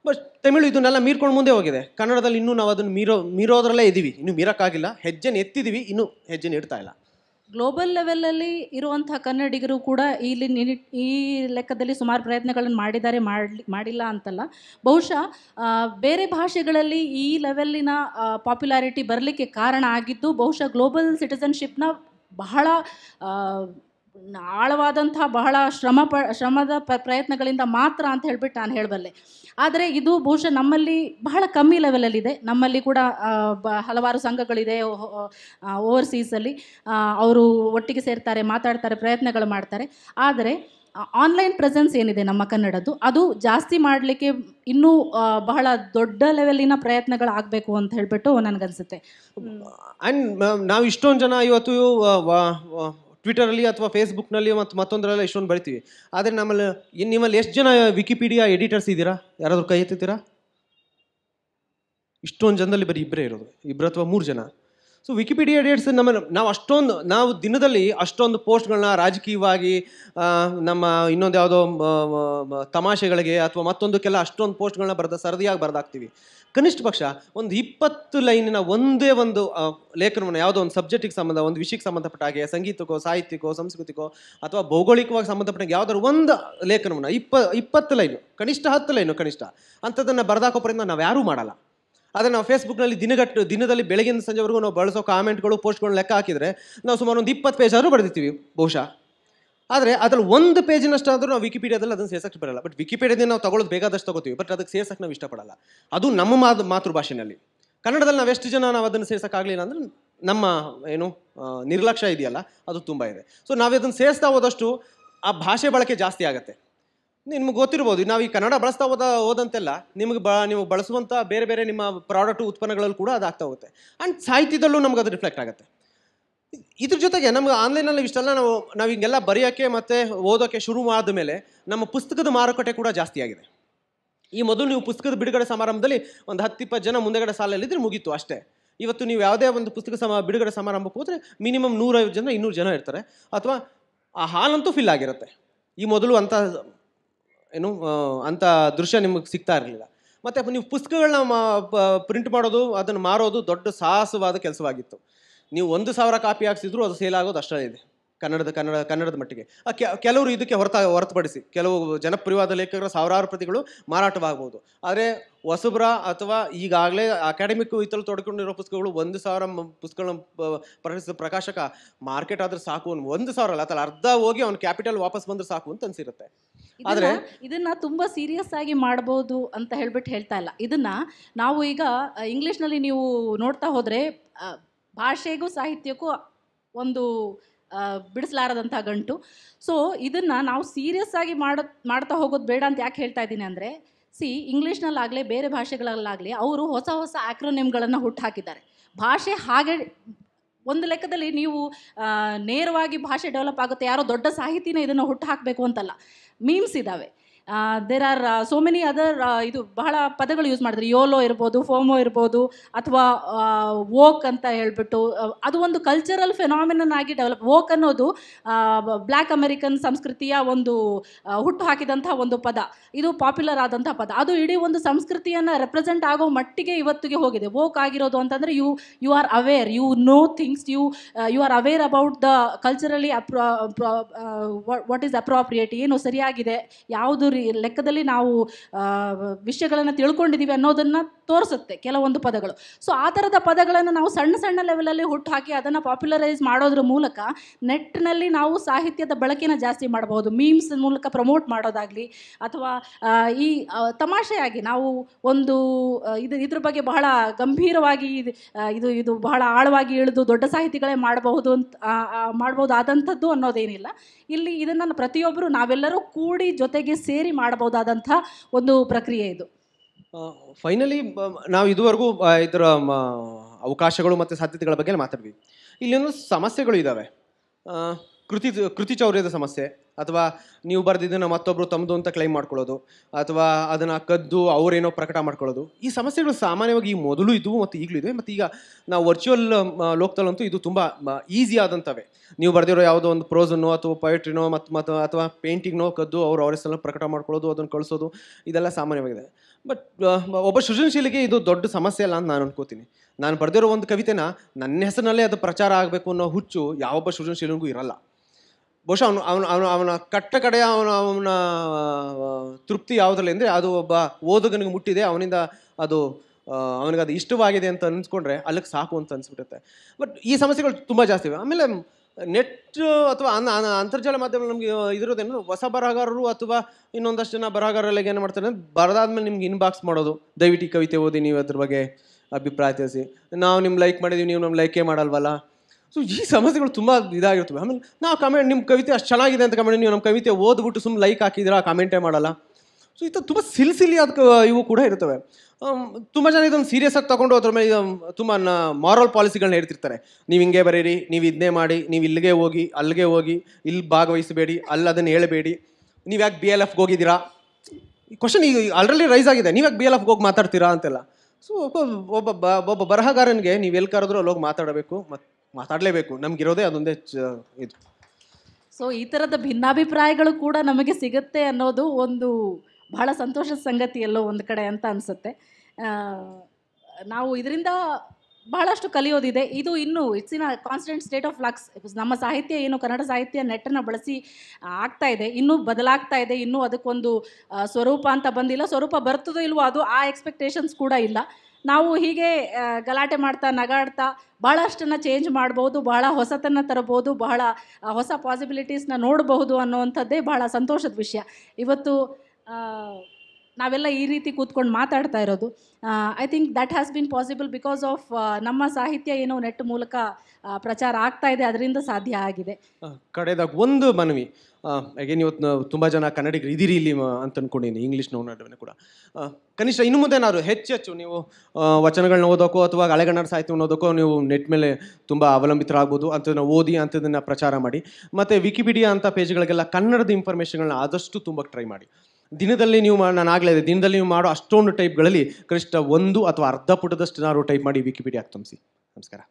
ಬಟ್ ತಮಿಳು ಇದನ್ನೆಲ್ಲ ಮೀರ್ಕೊಂಡು ಮುಂದೆ ಹೋಗಿದೆ ಕನ್ನಡದಲ್ಲಿ ಇನ್ನೂ ನಾವು ಅದನ್ನು ಮೀರೋ ಮೀರೋದ್ರಲ್ಲೇ ಇದ್ದೀವಿ ಇನ್ನೂ ಮೀರೋಕ್ಕಾಗಿಲ್ಲ ಹೆಜ್ಜೆನ ಎತ್ತಿದ್ದೀವಿ ಇನ್ನೂ ಹೆಜ್ಜೆನ ಇಡ್ತಾ ಇಲ್ಲ ಗ್ಲೋಬಲ್ ಲೆವೆಲಲ್ಲಿ ಇರುವಂತಹ ಕನ್ನಡಿಗರು ಕೂಡ ಇಲ್ಲಿ ಈ ಲೆಕ್ಕದಲ್ಲಿ ಸುಮಾರು ಪ್ರಯತ್ನಗಳನ್ನು ಮಾಡಿದ್ದಾರೆ ಮಾಡಲಿ ಮಾಡಿಲ್ಲ ಅಂತಲ್ಲ ಬಹುಶಃ ಬೇರೆ ಭಾಷೆಗಳಲ್ಲಿ ಈ ಲೆವೆಲ್ಲಿನ ಪಾಪ್ಯುಲಾರಿಟಿ ಬರಲಿಕ್ಕೆ ಕಾರಣ ಆಗಿದ್ದು ಬಹುಶಃ ಗ್ಲೋಬಲ್ ಸಿಟಿಸನ್ಶಿಪ್ನ ಬಹಳ ಆಳವಾದಂಥ ಬಹಳ ಶ್ರಮ ಪ ಶ್ರಮದ ಪ ಪ್ರಯತ್ನಗಳಿಂದ ಮಾತ್ರ ಅಂತ ಹೇಳ್ಬಿಟ್ಟು ನಾನು ಹೇಳಬಲ್ಲೆ ಆದರೆ ಇದು ಬಹುಶಃ ನಮ್ಮಲ್ಲಿ ಬಹಳ ಕಮ್ಮಿ ಲೆವೆಲಲ್ಲಿದೆ ನಮ್ಮಲ್ಲಿ ಕೂಡ ಬ ಹಲವಾರು ಸಂಘಗಳಿದೆ ಓವರ್ಸೀಸಲ್ಲಿ ಅವರು ಒಟ್ಟಿಗೆ ಸೇರ್ತಾರೆ ಮಾತಾಡ್ತಾರೆ ಪ್ರಯತ್ನಗಳು ಮಾಡ್ತಾರೆ ಆದರೆ ಆನ್ಲೈನ್ ಪ್ರೆಸೆನ್ಸ್ ಏನಿದೆ ನಮ್ಮ ಕನ್ನಡದ್ದು ಅದು ಜಾಸ್ತಿ ಮಾಡಲಿಕ್ಕೆ ಇನ್ನೂ ಬಹಳ ದೊಡ್ಡ ಲೆವೆಲಿನ ಪ್ರಯತ್ನಗಳಾಗಬೇಕು ಅಂತ ಹೇಳ್ಬಿಟ್ಟು ನನಗನ್ಸುತ್ತೆ ಆ್ಯಂಡ್ ನಾವು ಇಷ್ಟೊಂದು ಜನ ಇವತ್ತು ಟ್ವಿಟರಲ್ಲಿ ಅಥವಾ ಫೇಸ್ಬುಕ್ನಲ್ಲಿ ಮತ್ತು ಮತ್ತೊಂದರಲ್ಲಿ ಇಷ್ಟೊಂದು ಬರಿತೀವಿ ಆದರೆ ನಮ್ಮಲ್ಲಿ ಇನ್ನು ನಿಮ್ಮಲ್ಲಿ ಎಷ್ಟು ಜನ ವಿಕಿಪೀಡಿಯಾ ಎಡಿಟರ್ಸ್ ಇದ್ದೀರಾ ಯಾರಾದರೂ ಕೈ ಎತ್ತೀರಾ ಇಷ್ಟೊಂದು ಜನದಲ್ಲಿ ಬರೀ ಇಬ್ಬರೇ ಇರೋದು ಇಬ್ಬರು ಅಥವಾ ಮೂರು ಜನ ಸೊ ವಿಕಿಪೀಡಿಯಾ ಡೇಟ್ಸ್ ನಮ್ಮ ನಾವು ಅಷ್ಟೊಂದು ನಾವು ದಿನದಲ್ಲಿ ಅಷ್ಟೊಂದು ಪೋಸ್ಟ್ಗಳನ್ನ ರಾಜಕೀಯವಾಗಿ ನಮ್ಮ ಇನ್ನೊಂದು ಯಾವುದೋ ತಮಾಷೆಗಳಿಗೆ ಅಥವಾ ಮತ್ತೊಂದಕ್ಕೆಲ್ಲ ಅಷ್ಟೊಂದು ಪೋಸ್ಟ್ಗಳನ್ನ ಬರೆದ ಸರದಿಯಾಗಿ ಬರೆದಾಗ್ತೀವಿ ಕನಿಷ್ಠ ಪಕ್ಷ ಒಂದು ಇಪ್ಪತ್ತು ಲೈನಿನ ಒಂದೇ ಒಂದು ಲೇಖನವನ್ನು ಯಾವುದೋ ಒಂದು ಸಬ್ಜೆಕ್ಟಿಗೆ ಸಂಬಂಧ ಒಂದು ವಿಷಯಕ್ಕೆ ಸಂಬಂಧಪಟ್ಟ ಹಾಗೆ ಸಂಗೀತಕ್ಕೋ ಸಾಹಿತ್ಯಕ್ಕೋ ಸಂಸ್ಕೃತಿಕೋ ಅಥವಾ ಭೌಗೋಳಿಕವಾಗಿ ಸಂಬಂಧಪಟ್ಟ ಯಾವುದಾದ್ರು ಒಂದು ಲೇಖನವನ್ನು ಇಪ್ಪ ಇಪ್ಪತ್ತು ಲೈನು ಕನಿಷ್ಠ ಹತ್ತು ಲೈನು ಕನಿಷ್ಠ ಅಂಥದ್ದನ್ನು ಬರೆದಾಕೋಪರಿಂದ ನಾವು ಯಾರೂ ಮಾಡಲ್ಲ ಆದರೆ ನಾವು ಫೇಸ್ಬುಕ್ನಲ್ಲಿ ದಿನಗಟ್ಟು ದಿನದಲ್ಲಿ ಬೆಳಗಿನ ಸಂಜೆವರೆಗೂ ನಾವು ಬಳಸೋ ಕಾಮೆಂಟ್ಗಳು ಪೋಸ್ಟ್ಗಳನ್ನ ಲೆಕ್ಕ ಹಾಕಿದರೆ ನಾವು ಸುಮಾರು ಒಂದು ಇಪ್ಪತ್ತು ಪೇಜ್ ಆದರೂ ಬರೆದಿರ್ತೀವಿ ಬಹುಶಃ ಆದರೆ ಅದ್ರಲ್ಲಿ ಒಂದು ಪೇಜಿನಷ್ಟಾದರೂ ನಾವು ವಿಕಿಪೀಡಿಯಾದಲ್ಲಿ ಅದನ್ನು ಸೇರ್ಸಕ್ಕೆ ಬರಲ್ಲ ಬಟ್ ವಿಕಿಪೀಡಿಯಾದಿಂದ ನಾವು ತಗೊಳ್ಳೋದು ಬೇಕಾದಷ್ಟು ತಗೋತೀವಿ ಬಟ್ ಅದಕ್ಕೆ ಸೇರ್ಸಕ್ಕೆ ನಾವು ಇಷ್ಟಪಡಲ್ಲ ಅದು ನಮ್ಮ ಮಾತು ಮಾತೃಭಾಷೆಯಲ್ಲಿ ಕನ್ನಡದಲ್ಲಿ ನಾವು ಎಷ್ಟು ಜನ ನಾವು ಅದನ್ನು ಸೇರ್ಸೋಕ್ಕಾಗಲಿಲ್ಲ ಅಂದರೆ ನಮ್ಮ ಏನು ನಿರ್ಲಕ್ಷ್ಯ ಇದೆಯಲ್ಲ ಅದು ತುಂಬ ಇದೆ ಸೊ ನಾವು ಅದನ್ನು ಸೇರಿಸ್ತಾ ಹೋದಷ್ಟು ಆ ಭಾಷೆ ಬಳಕೆ ಜಾಸ್ತಿ ಆಗುತ್ತೆ ನಿಮ್ಗೆ ಗೊತ್ತಿರ್ಬೋದು ನಾವು ಈ ಕನ್ನಡ ಬಳಸ್ತಾ ಹೋದ ಹೋದಂತೆಲ್ಲ ನಿಮ್ಗೆ ಬ ನೀವು ಬಳಸುವಂಥ ಬೇರೆ ಬೇರೆ ನಿಮ್ಮ ಪ್ರಾಡಕ್ಟ್ ಉತ್ಪನ್ನಗಳಲ್ಲೂ ಕೂಡ ಅದಾಗ್ತಾ ಹೋಗುತ್ತೆ ಆ್ಯಂಡ್ ಸಾಹಿತ್ಯದಲ್ಲೂ ನಮ್ಗೆ ಅದು ರಿಫ್ಲೆಕ್ಟ್ ಆಗುತ್ತೆ ಇದ್ರ ಜೊತೆಗೆ ನಮ್ಗೆ ಆನ್ಲೈನಲ್ಲಿ ಇಷ್ಟೆಲ್ಲ ನಾವು ನಾವು ಹಿಂಗೆಲ್ಲ ಬರೆಯೋಕ್ಕೆ ಮತ್ತು ಓದೋಕ್ಕೆ ಶುರು ಆದ ಮೇಲೆ ನಮ್ಮ ಪುಸ್ತಕದ ಮಾರುಕಟ್ಟೆ ಕೂಡ ಜಾಸ್ತಿ ಆಗಿದೆ ಈ ಮೊದಲು ನೀವು ಪುಸ್ತಕದ ಬಿಡುಗಡೆ ಸಮಾರಂಭದಲ್ಲಿ ಒಂದು ಹತ್ತು ಇಪ್ಪತ್ತು ಜನ ಮುಂದೆಗಡೆ ಸಾಲಲ್ಲಿದ್ದರೆ ಮುಗೀತು ಅಷ್ಟೇ ಇವತ್ತು ನೀವು ಯಾವುದೇ ಒಂದು ಪುಸ್ತಕ ಸಮ ಬಿಡುಗಡೆ ಸಮಾರಂಭಕ್ಕೆ ಹೋದರೆ ಮಿನಿಮಮ್ ನೂರೈವತ್ತು ಜನ ಇನ್ನೂರು ಜನ ಇರ್ತಾರೆ ಅಥವಾ ಆ ಹಾಲಂತೂ ಫಿಲ್ ಆಗಿರುತ್ತೆ ಈ ಮೊದಲು ಅಂಥ ಏನು ಅಂತ ದೃಶ್ಯ ನಿಮಗೆ ಸಿಗ್ತಾ ಇರಲಿಲ್ಲ ಮತ್ತು ನೀವು ಪುಸ್ತಕಗಳನ್ನ ಪ್ರಿಂಟ್ ಮಾಡೋದು ಅದನ್ನು ಮಾರೋದು ದೊಡ್ಡ ಸಾಹಸವಾದ ಕೆಲಸವಾಗಿತ್ತು ನೀವು ಒಂದು ಸಾವಿರ ಕಾಪಿ ಹಾಕ್ಸಿದ್ರು ಅದು ಸೇಲ್ ಆಗೋದು ಅಷ್ಟೇ ಇದೆ ಕನ್ನಡದ ಕನ್ನಡ ಕನ್ನಡದ ಮಟ್ಟಿಗೆ ಕೆಲವರು ಇದಕ್ಕೆ ಹೊರತ ಹೊರತುಪಡಿಸಿ ಕೆಲವು ಜನಪ್ರಿಯವಾದ ಲೇಖಕರ ಸಾವಿರಾರು ಪ್ರತಿಗಳು ಮಾರಾಟವಾಗ್ಬೋದು ಆದರೆ ಹೊಸಬ್ರ ಅಥವಾ ಈಗಾಗಲೇ ಅಕಾಡೆಮಿಕ್ ಇತಲ್ಲಿ ತೊಡ್ಕೊಂಡಿರೋ ಪುಸ್ತಕಗಳು ಒಂದು ಸಾವಿರ ಪುಸ್ತಕಗಳನ್ನ ಪ್ರಕಟಿಸಿದ ಪ್ರಕಾಶಕ ಮಾರ್ಕೆಟ್ ಆದರೆ ಸಾಕು ಒಂದು ಸಾವಿರ ಅಲ್ಲ ಅಥವಾ ಅರ್ಧ ಹೋಗಿ ಅವ್ನು ಕ್ಯಾಪಿಟಲ್ ವಾಪಸ್ ಬಂದರೆ ಸಾಕು ಅಂತ ಅನಿಸಿರುತ್ತೆ ಆದ್ರೆ ಇದನ್ನ ತುಂಬಾ ಸೀರಿಯಸ್ ಆಗಿ ಮಾಡಬಹುದು ಅಂತ ಹೇಳ್ಬಿಟ್ಟು ಹೇಳ್ತಾ ಇಲ್ಲ ಇದನ್ನ ನಾವು ಈಗ ಇಂಗ್ಲಿಷ್ ನಲ್ಲಿ ನೀವು ನೋಡ್ತಾ ಹೋದ್ರೆ ಭಾಷೆಗೂ ಸಾಹಿತ್ಯಕ್ಕೂ ಒಂದು ಬಿಡಿಸಲಾರದಂತ ಗಂಟು ಸೊ ಇದನ್ನ ನಾವು ಸೀರಿಯಸ್ ಆಗಿ ಮಾಡ ಮಾಡ್ತಾ ಹೋಗೋದು ಬೇಡ ಅಂತ ಯಾಕೆ ಹೇಳ್ತಾ ಇದ್ದೀನಿ ಅಂದರೆ ಸಿ ಇಂಗ್ಲೀಷ್ನಲ್ಲಾಗಲಿ ಬೇರೆ ಭಾಷೆಗಳಲ್ಲಾಗಲಿ ಅವರು ಹೊಸ ಹೊಸ ಆಕ್ರೋನಿಮ್ಗಳನ್ನು ಹುಟ್ಟು ಹಾಕಿದ್ದಾರೆ ಭಾಷೆ ಹಾಗೆ ಒಂದು ಲೆಕ್ಕದಲ್ಲಿ ನೀವು ನೇರವಾಗಿ ಭಾಷೆ ಡೆವಲಪ್ ಆಗುತ್ತೆ ಯಾರೋ ದೊಡ್ಡ ಸಾಹಿತಿನ ಇದನ್ನು ಹುಟ್ಟು ಹಾಕಬೇಕು ಅಂತಲ್ಲ ಮೀಮ್ಸ್ ಇದ್ದಾವೆ there are so many other ಇದು ಬಹಳ ಪದಗಳು ಯೂಸ್ ಮಾಡಿದ್ರು ಯೋಲೋ ಇರ್ಬೋದು ಫೋಮೋ ಇರ್ಬೋದು ಅಥವಾ ವೋಕ್ ಅಂತ ಹೇಳ್ಬಿಟ್ಟು ಅದು ಒಂದು ಕಲ್ಚರಲ್ ಫೆನಾಮಿನನ್ ಆಗಿ ಡೆವಲಪ್ ವೋಕ್ ಅನ್ನೋದು ಬ್ಲ್ಯಾಕ್ ಅಮೆರಿಕನ್ ಸಂಸ್ಕೃತಿಯ ಒಂದು ಹುಟ್ಟು ಹಾಕಿದಂಥ ಒಂದು ಪದ ಇದು ಪಾಪ್ಯುಲರ್ ಆದಂಥ ಪದ ಅದು ಇಡೀ ಒಂದು ಸಂಸ್ಕೃತಿಯನ್ನು ರೆಪ್ರೆಸೆಂಟ್ ಆಗೋ ಮಟ್ಟಿಗೆ ಇವತ್ತಿಗೆ ಹೋಗಿದೆ ವೋಕ್ ಆಗಿರೋದು ಅಂತಂದರೆ you you are aware you know things you you are aware about the culturally appro what is appropriate ಏನು ಸರಿಯಾಗಿದೆ ಯಾವುದು ಲೆಕ್ಕದಲ್ಲಿ ನಾವು ವಿಷಯಗಳನ್ನು ತಿಳ್ಕೊಂಡಿದ್ದೀವಿ ಅನ್ನೋದನ್ನು ತೋರಿಸುತ್ತೆ ಕೆಲವೊಂದು ಪದಗಳು ಸೊ ಆ ಥರದ ಪದಗಳನ್ನು ನಾವು ಸಣ್ಣ ಸಣ್ಣ ಲೆವೆಲಲ್ಲಿ ಹುಟ್ಟು ಹಾಕಿ ಅದನ್ನು ಪಾಪ್ಯುಲರೈಸ್ ಮಾಡೋದ್ರ ಮೂಲಕ ನೆಟ್ನಲ್ಲಿ ನಾವು ಸಾಹಿತ್ಯದ ಬಳಕೆನ ಜಾಸ್ತಿ ಮಾಡಬಹುದು ಮೀಮ್ಸ್ ಮೂಲಕ ಪ್ರಮೋಟ್ ಮಾಡೋದಾಗಲಿ ಅಥವಾ ಈ ತಮಾಷೆಯಾಗಿ ನಾವು ಒಂದು ಇದು ಇದ್ರ ಬಗ್ಗೆ ಬಹಳ ಗಂಭೀರವಾಗಿ ಇದು ಇದು ಬಹಳ ಆಳವಾಗಿ ಇಳಿದು ದೊಡ್ಡ ಸಾಹಿತಿಗಳೇ ಮಾಡಬಹುದು ಅಂತ ಆದಂಥದ್ದು ಅನ್ನೋದೇನಿಲ್ಲ ಇಲ್ಲಿ ಇದನ್ನು ಪ್ರತಿಯೊಬ್ಬರು ನಾವೆಲ್ಲರೂ ಕೂಡಿ ಜೊತೆಗೆ ಸೇರಿ ಸೇರಿ ಮಾಡಬಹುದಾದಂಥ ಒಂದು ಪ್ರಕ್ರಿಯೆ ಇದು ಫೈನಲಿ ನಾವು ಇದುವರೆಗೂ ಇದರ ಅವಕಾಶಗಳು ಮತ್ತು ಸಾಧ್ಯತೆಗಳ ಬಗ್ಗೆ ಇಲ್ಲಿ ಒಂದು ಸಮಸ್ಯೆಗಳು ಇದ್ದಾವೆ ಕೃತಿ ಕೃತಿ ಚೌರ್ಯದ ಸಮಸ್ಯೆ ಅಥವಾ ನೀವು ಬರೆದಿದ್ದನ್ನು ಮತ್ತೊಬ್ಬರು ತಮ್ಮದು ಅಂತ ಕ್ಲೈಮ್ ಮಾಡ್ಕೊಳ್ಳೋದು ಅಥವಾ ಅದನ್ನು ಕದ್ದು ಅವರೇನೋ ಪ್ರಕಟ ಮಾಡ್ಕೊಳ್ಳೋದು ಈ ಸಮಸ್ಯೆಗಳು ಸಾಮಾನ್ಯವಾಗಿ ಈ ಮೊದಲು ಇದ್ದವು ಮತ್ತು ಈಗಲೂ ಇದೆ ಮತ್ತು ಈಗ ನಾವು ವರ್ಚುವಲ್ ಲೋಕದಲ್ಲಂತೂ ಇದು ತುಂಬ ಈಸಿ ಆದಂಥವೇ ನೀವು ಬರೆದಿರೋ ಯಾವುದೋ ಒಂದು ಪ್ರೋಸನ್ನು ಅಥವಾ ಪೊಯೆಟ್ರಿನೋ ಮತ್ತು ಮತ್ತು ಅಥವಾ ಪೇಂಟಿಂಗ್ನೋ ಕದ್ದು ಅವ್ರು ಅವ್ರ ಹೆಸರನ್ನು ಪ್ರಕಟ ಮಾಡ್ಕೊಳ್ಳೋದು ಅದನ್ನು ಕಳಿಸೋದು ಇದೆಲ್ಲ ಸಾಮಾನ್ಯವಾಗಿದೆ ಬಟ್ ಒಬ್ಬ ಸೃಜನಶೀಲಿಗೆ ಇದು ದೊಡ್ಡ ಸಮಸ್ಯೆ ಅಲ್ಲ ಅಂತ ನಾನು ಅನ್ಕೋತೀನಿ ನಾನು ಬರೆದಿರೋ ಒಂದು ಕವಿತೆನ ನನ್ನ ಹೆಸರಿನಲ್ಲೇ ಅದು ಪ್ರಚಾರ ಆಗಬೇಕು ಅನ್ನೋ ಹುಚ್ಚು ಯಾವೊಬ್ಬ ಸೃಜನಶೀಲಿಗೂ ಇರಲ್ಲ ಬಹುಶಃ ಅವನು ಅವನು ಅವನು ಅವನ ಕಟ್ಟ ಕಡೆಯ ಅವನ ಅವನ ತೃಪ್ತಿ ಯಾವುದರಲ್ಲಿ ಅಂದರೆ ಅದು ಒಬ್ಬ ಓದುಗನಿಗೆ ಮುಟ್ಟಿದೆ ಅವನಿಂದ ಅದು ಅವನಿಗೆ ಅದು ಇಷ್ಟವಾಗಿದೆ ಅಂತ ಅನ್ಸ್ಕೊಂಡ್ರೆ ಅಲ್ಲಿಗೆ ಸಾಕು ಅಂತ ಅನಿಸ್ಬಿಡುತ್ತೆ ಬಟ್ ಈ ಸಮಸ್ಯೆಗಳು ತುಂಬ ಜಾಸ್ತಿ ಇವೆ ಆಮೇಲೆ ನೆಟ್ ಅಥವಾ ಅಂತರ್ಜಾಲ ಮಾಧ್ಯಮ ನಮಗೆ ಇದಿರೋದೇನು ಹೊಸ ಬರಹಗಾರರು ಅಥವಾ ಇನ್ನೊಂದಷ್ಟು ಜನ ಬರಹಗಾರರಲ್ಲಿ ಏನು ಮಾಡ್ತಾರೆ ಬರದಾದ್ಮೇಲೆ ನಿಮ್ಗೆ ಇನ್ಬಾಕ್ಸ್ ಮಾಡೋದು ದಯವಿಟ್ಟು ಕವಿತೆ ಓದಿ ನೀವು ಅದ್ರ ಬಗ್ಗೆ ಅಭಿಪ್ರಾಯ ತಿಳಿಸಿ ನಾವು ನಿಮ್ಮ ಲೈಕ್ ಮಾಡಿದ್ದೀವಿ ನೀವು ನಮ್ಮ ಲೈಕೇ ಮಾಡಲ್ವಲ್ಲ ಸೊ ಈ ಸಮಸ್ಯೆಗಳು ತುಂಬ ಇದಾಗಿರ್ತವೆ ಆಮೇಲೆ ನಾವು ಕಮೆಂಟ್ ನಿಮ್ಮ ಕವಿತೆ ಅಷ್ಟು ಚೆನ್ನಾಗಿದೆ ಅಂತ ಕಮೆಂಟ್ ನೀವು ನಮ್ಮ ಕವಿತೆ ಓದ್ಬಿಟ್ಟು ಸುಮ್ಮನೆ ಲೈಕ್ ಹಾಕಿದ್ರೆ ಕಮೆಂಟೇ ಮಾಡಲ್ಲ ಸೊ ಈ ಥರ ತುಂಬ ಸಿಲ್ಸಿಲಿಯಾದ ಇವು ಕೂಡ ಇರ್ತವೆ ತುಂಬ ಜನ ಇದೊಂದು ಸೀರಿಯಸ್ ಆಗಿ ತೊಗೊಂಡು ಅದ್ರ ಮೇಲೆ ತುಂಬ ಮಾರಲ್ ಪಾಲಿಸಿಗಳನ್ನ ಹೇಳ್ತಿರ್ತಾರೆ ನೀವು ಹಿಂಗೆ ಬರೀರಿ ನೀವು ಇದನ್ನೇ ಮಾಡಿ ನೀವು ಇಲ್ಲಿಗೆ ಹೋಗಿ ಅಲ್ಲಿಗೆ ಹೋಗಿ ಇಲ್ಲಿ ಭಾಗವಹಿಸಬೇಡಿ ಅಲ್ಲಿ ಅದನ್ನು ಹೇಳಬೇಡಿ ನೀವು ಯಾಕೆ ಬಿ ಎಲ್ ಎಫ್ಗೆ ಹೋಗಿದ್ದೀರಾ ಕ್ವಶನ್ ಈಗ ಆಲ್ರೆಡಿ ರೈಸ್ ಆಗಿದೆ ನೀವು ಯಾಕೆ ಬಿ ಎಲ್ ಎಫ್ಗೆ ಹೋಗಿ ಮಾತಾಡ್ತೀರಾ ಅಂತೆಲ್ಲ ಸೊ ಒಬ್ಬ ಒಬ್ಬ ಬರಹಗಾರನಿಗೆ ನೀವು ಎಲ್ಲಿ ಕರೆದ್ರೂ ಅಲ್ಲಿ ಹೋಗಿ ಮಾತಾಡಬೇಕು ಮತ್ತು ಮಾತಾಡಲೇಬೇಕು ನಮಗಿರೋದೇ ಅದೊಂದೇ ಇದು ಸೊ ಈ ಥರದ ಭಿನ್ನಾಭಿಪ್ರಾಯಗಳು ಕೂಡ ನಮಗೆ ಸಿಗುತ್ತೆ ಅನ್ನೋದು ಒಂದು ಬಹಳ ಸಂತೋಷದ ಸಂಗತಿ ಎಲ್ಲೋ ಒಂದು ಕಡೆ ಅಂತ ಅನಿಸುತ್ತೆ ನಾವು ಇದರಿಂದ ಬಹಳಷ್ಟು ಕಲಿಯೋದಿದೆ ಇದು ಇನ್ನೂ it's in a constant state of flux ನಮ್ಮ ಸಾಹಿತ್ಯ ಏನು ಕನ್ನಡ ಸಾಹಿತ್ಯ ನೆಟ್ಟನ್ನು ಬಳಸಿ ಆಗ್ತಾ ಇದೆ ಇನ್ನೂ ಬದಲಾಗ್ತಾ ಇದೆ ಇನ್ನೂ ಅದಕ್ಕೊಂದು ಸ್ವರೂಪ ಅಂತ ಬಂದಿಲ್ಲ ಸ್ವರೂಪ ಬರ್ತದೋ ಇಲ್ವೋ ಅದು ಆ ಎಕ್ಸ್ಪೆಕ್ಟೇಷನ್ಸ್ ಕೂಡ ಇಲ್ಲ ನಾವು ಹೀಗೆ ಗಲಾಟೆ ಮಾಡ್ತಾ ನಗಾಡ್ತಾ ಭಾಳಷ್ಟನ್ನು ಚೇಂಜ್ ಮಾಡ್ಬೋದು ಬಹಳ ಹೊಸತನ್ನು ತರಬಹುದು ಬಹಳ ಹೊಸ ಪಾಸಿಬಿಲಿಟೀಸ್ನ ನೋಡಬಹುದು ಅನ್ನೋವಂಥದ್ದೇ ಬಹಳ ಸಂತೋಷದ ವಿಷಯ ಇವತ್ತು ನಾವೆಲ್ಲ ಈ ರೀತಿ ಕೂತ್ಕೊಂಡು ಮಾತಾಡ್ತಾ ಇರೋದು I think that has been possible because of ನಮ್ಮ ಸಾಹಿತ್ಯ ಏನೋ ನೆಟ್ ಮೂಲಕ ಪ್ರಚಾರ ಆಗ್ತಾ ಇದೆ ಅದರಿಂದ ಸಾಧ್ಯ ಆಗಿದೆ ಕಡೆದಾಗ ಒಂದು ಮನವಿ ಅಗೇನ್ ಇವತ್ತು ತುಂಬ ಜನ ಕನ್ನಡಿಗರು ಇದ್ದೀರಿ ಇಲ್ಲಿ ಅಂತ ಅಂದ್ಕೊಂಡಿದ್ದೀನಿ ಇಂಗ್ಲೀಷ್ ನೋವು ಕೂಡ ಕನಿಷ್ಠ ಇನ್ನು ಮುಂದೆ ಹೆಚ್ಚೆಚ್ಚು ನೀವು ವಚನಗಳನ್ನ ಓದೋಕ್ಕೋ ಅಥವಾ ಹಳೆಗನ್ನಡ ಸಾಹಿತ್ಯ ಓದೋಕ್ಕೋ ನೀವು ನೆಟ್ ಮೇಲೆ ತುಂಬ ಅವಲಂಬಿತರಾಗ್ಬೋದು ಅಂತ ಓದಿ ಅಂಥದ್ದನ್ನು ಪ್ರಚಾರ ಮಾಡಿ ಮತ್ತು ವಿಕಿಪೀಡಿಯಾ ಅಂತ ಪೇಜ್ಗಳಿಗೆಲ್ಲ ಕನ್ನಡದ ಇನ್ಫಾರ್ಮೇಷನ್ಗಳನ್ನ ಆದಷ್ಟು ತುಂಬ ಟ್ರೈ ಮಾಡಿ ದಿನದಲ್ಲಿ ನೀವು ನಾನು ಆಗಲೇ ದಿನದಲ್ಲಿ ನೀವು ಮಾಡೋ ಅಷ್ಟೊಂದು ಟೈಪ್ಗಳಲ್ಲಿ ಕನಿಷ್ಠ ಒಂದು ಅಥವಾ ಅರ್ಧ ಪುಟದಷ್ಟು ನಾರು ಟೈಪ್ ಮಾಡಿ ವಿಕಿಪೀಡಿಯಾಗೆ ತುಂಬಿಸಿ ನಮಸ್ಕಾರ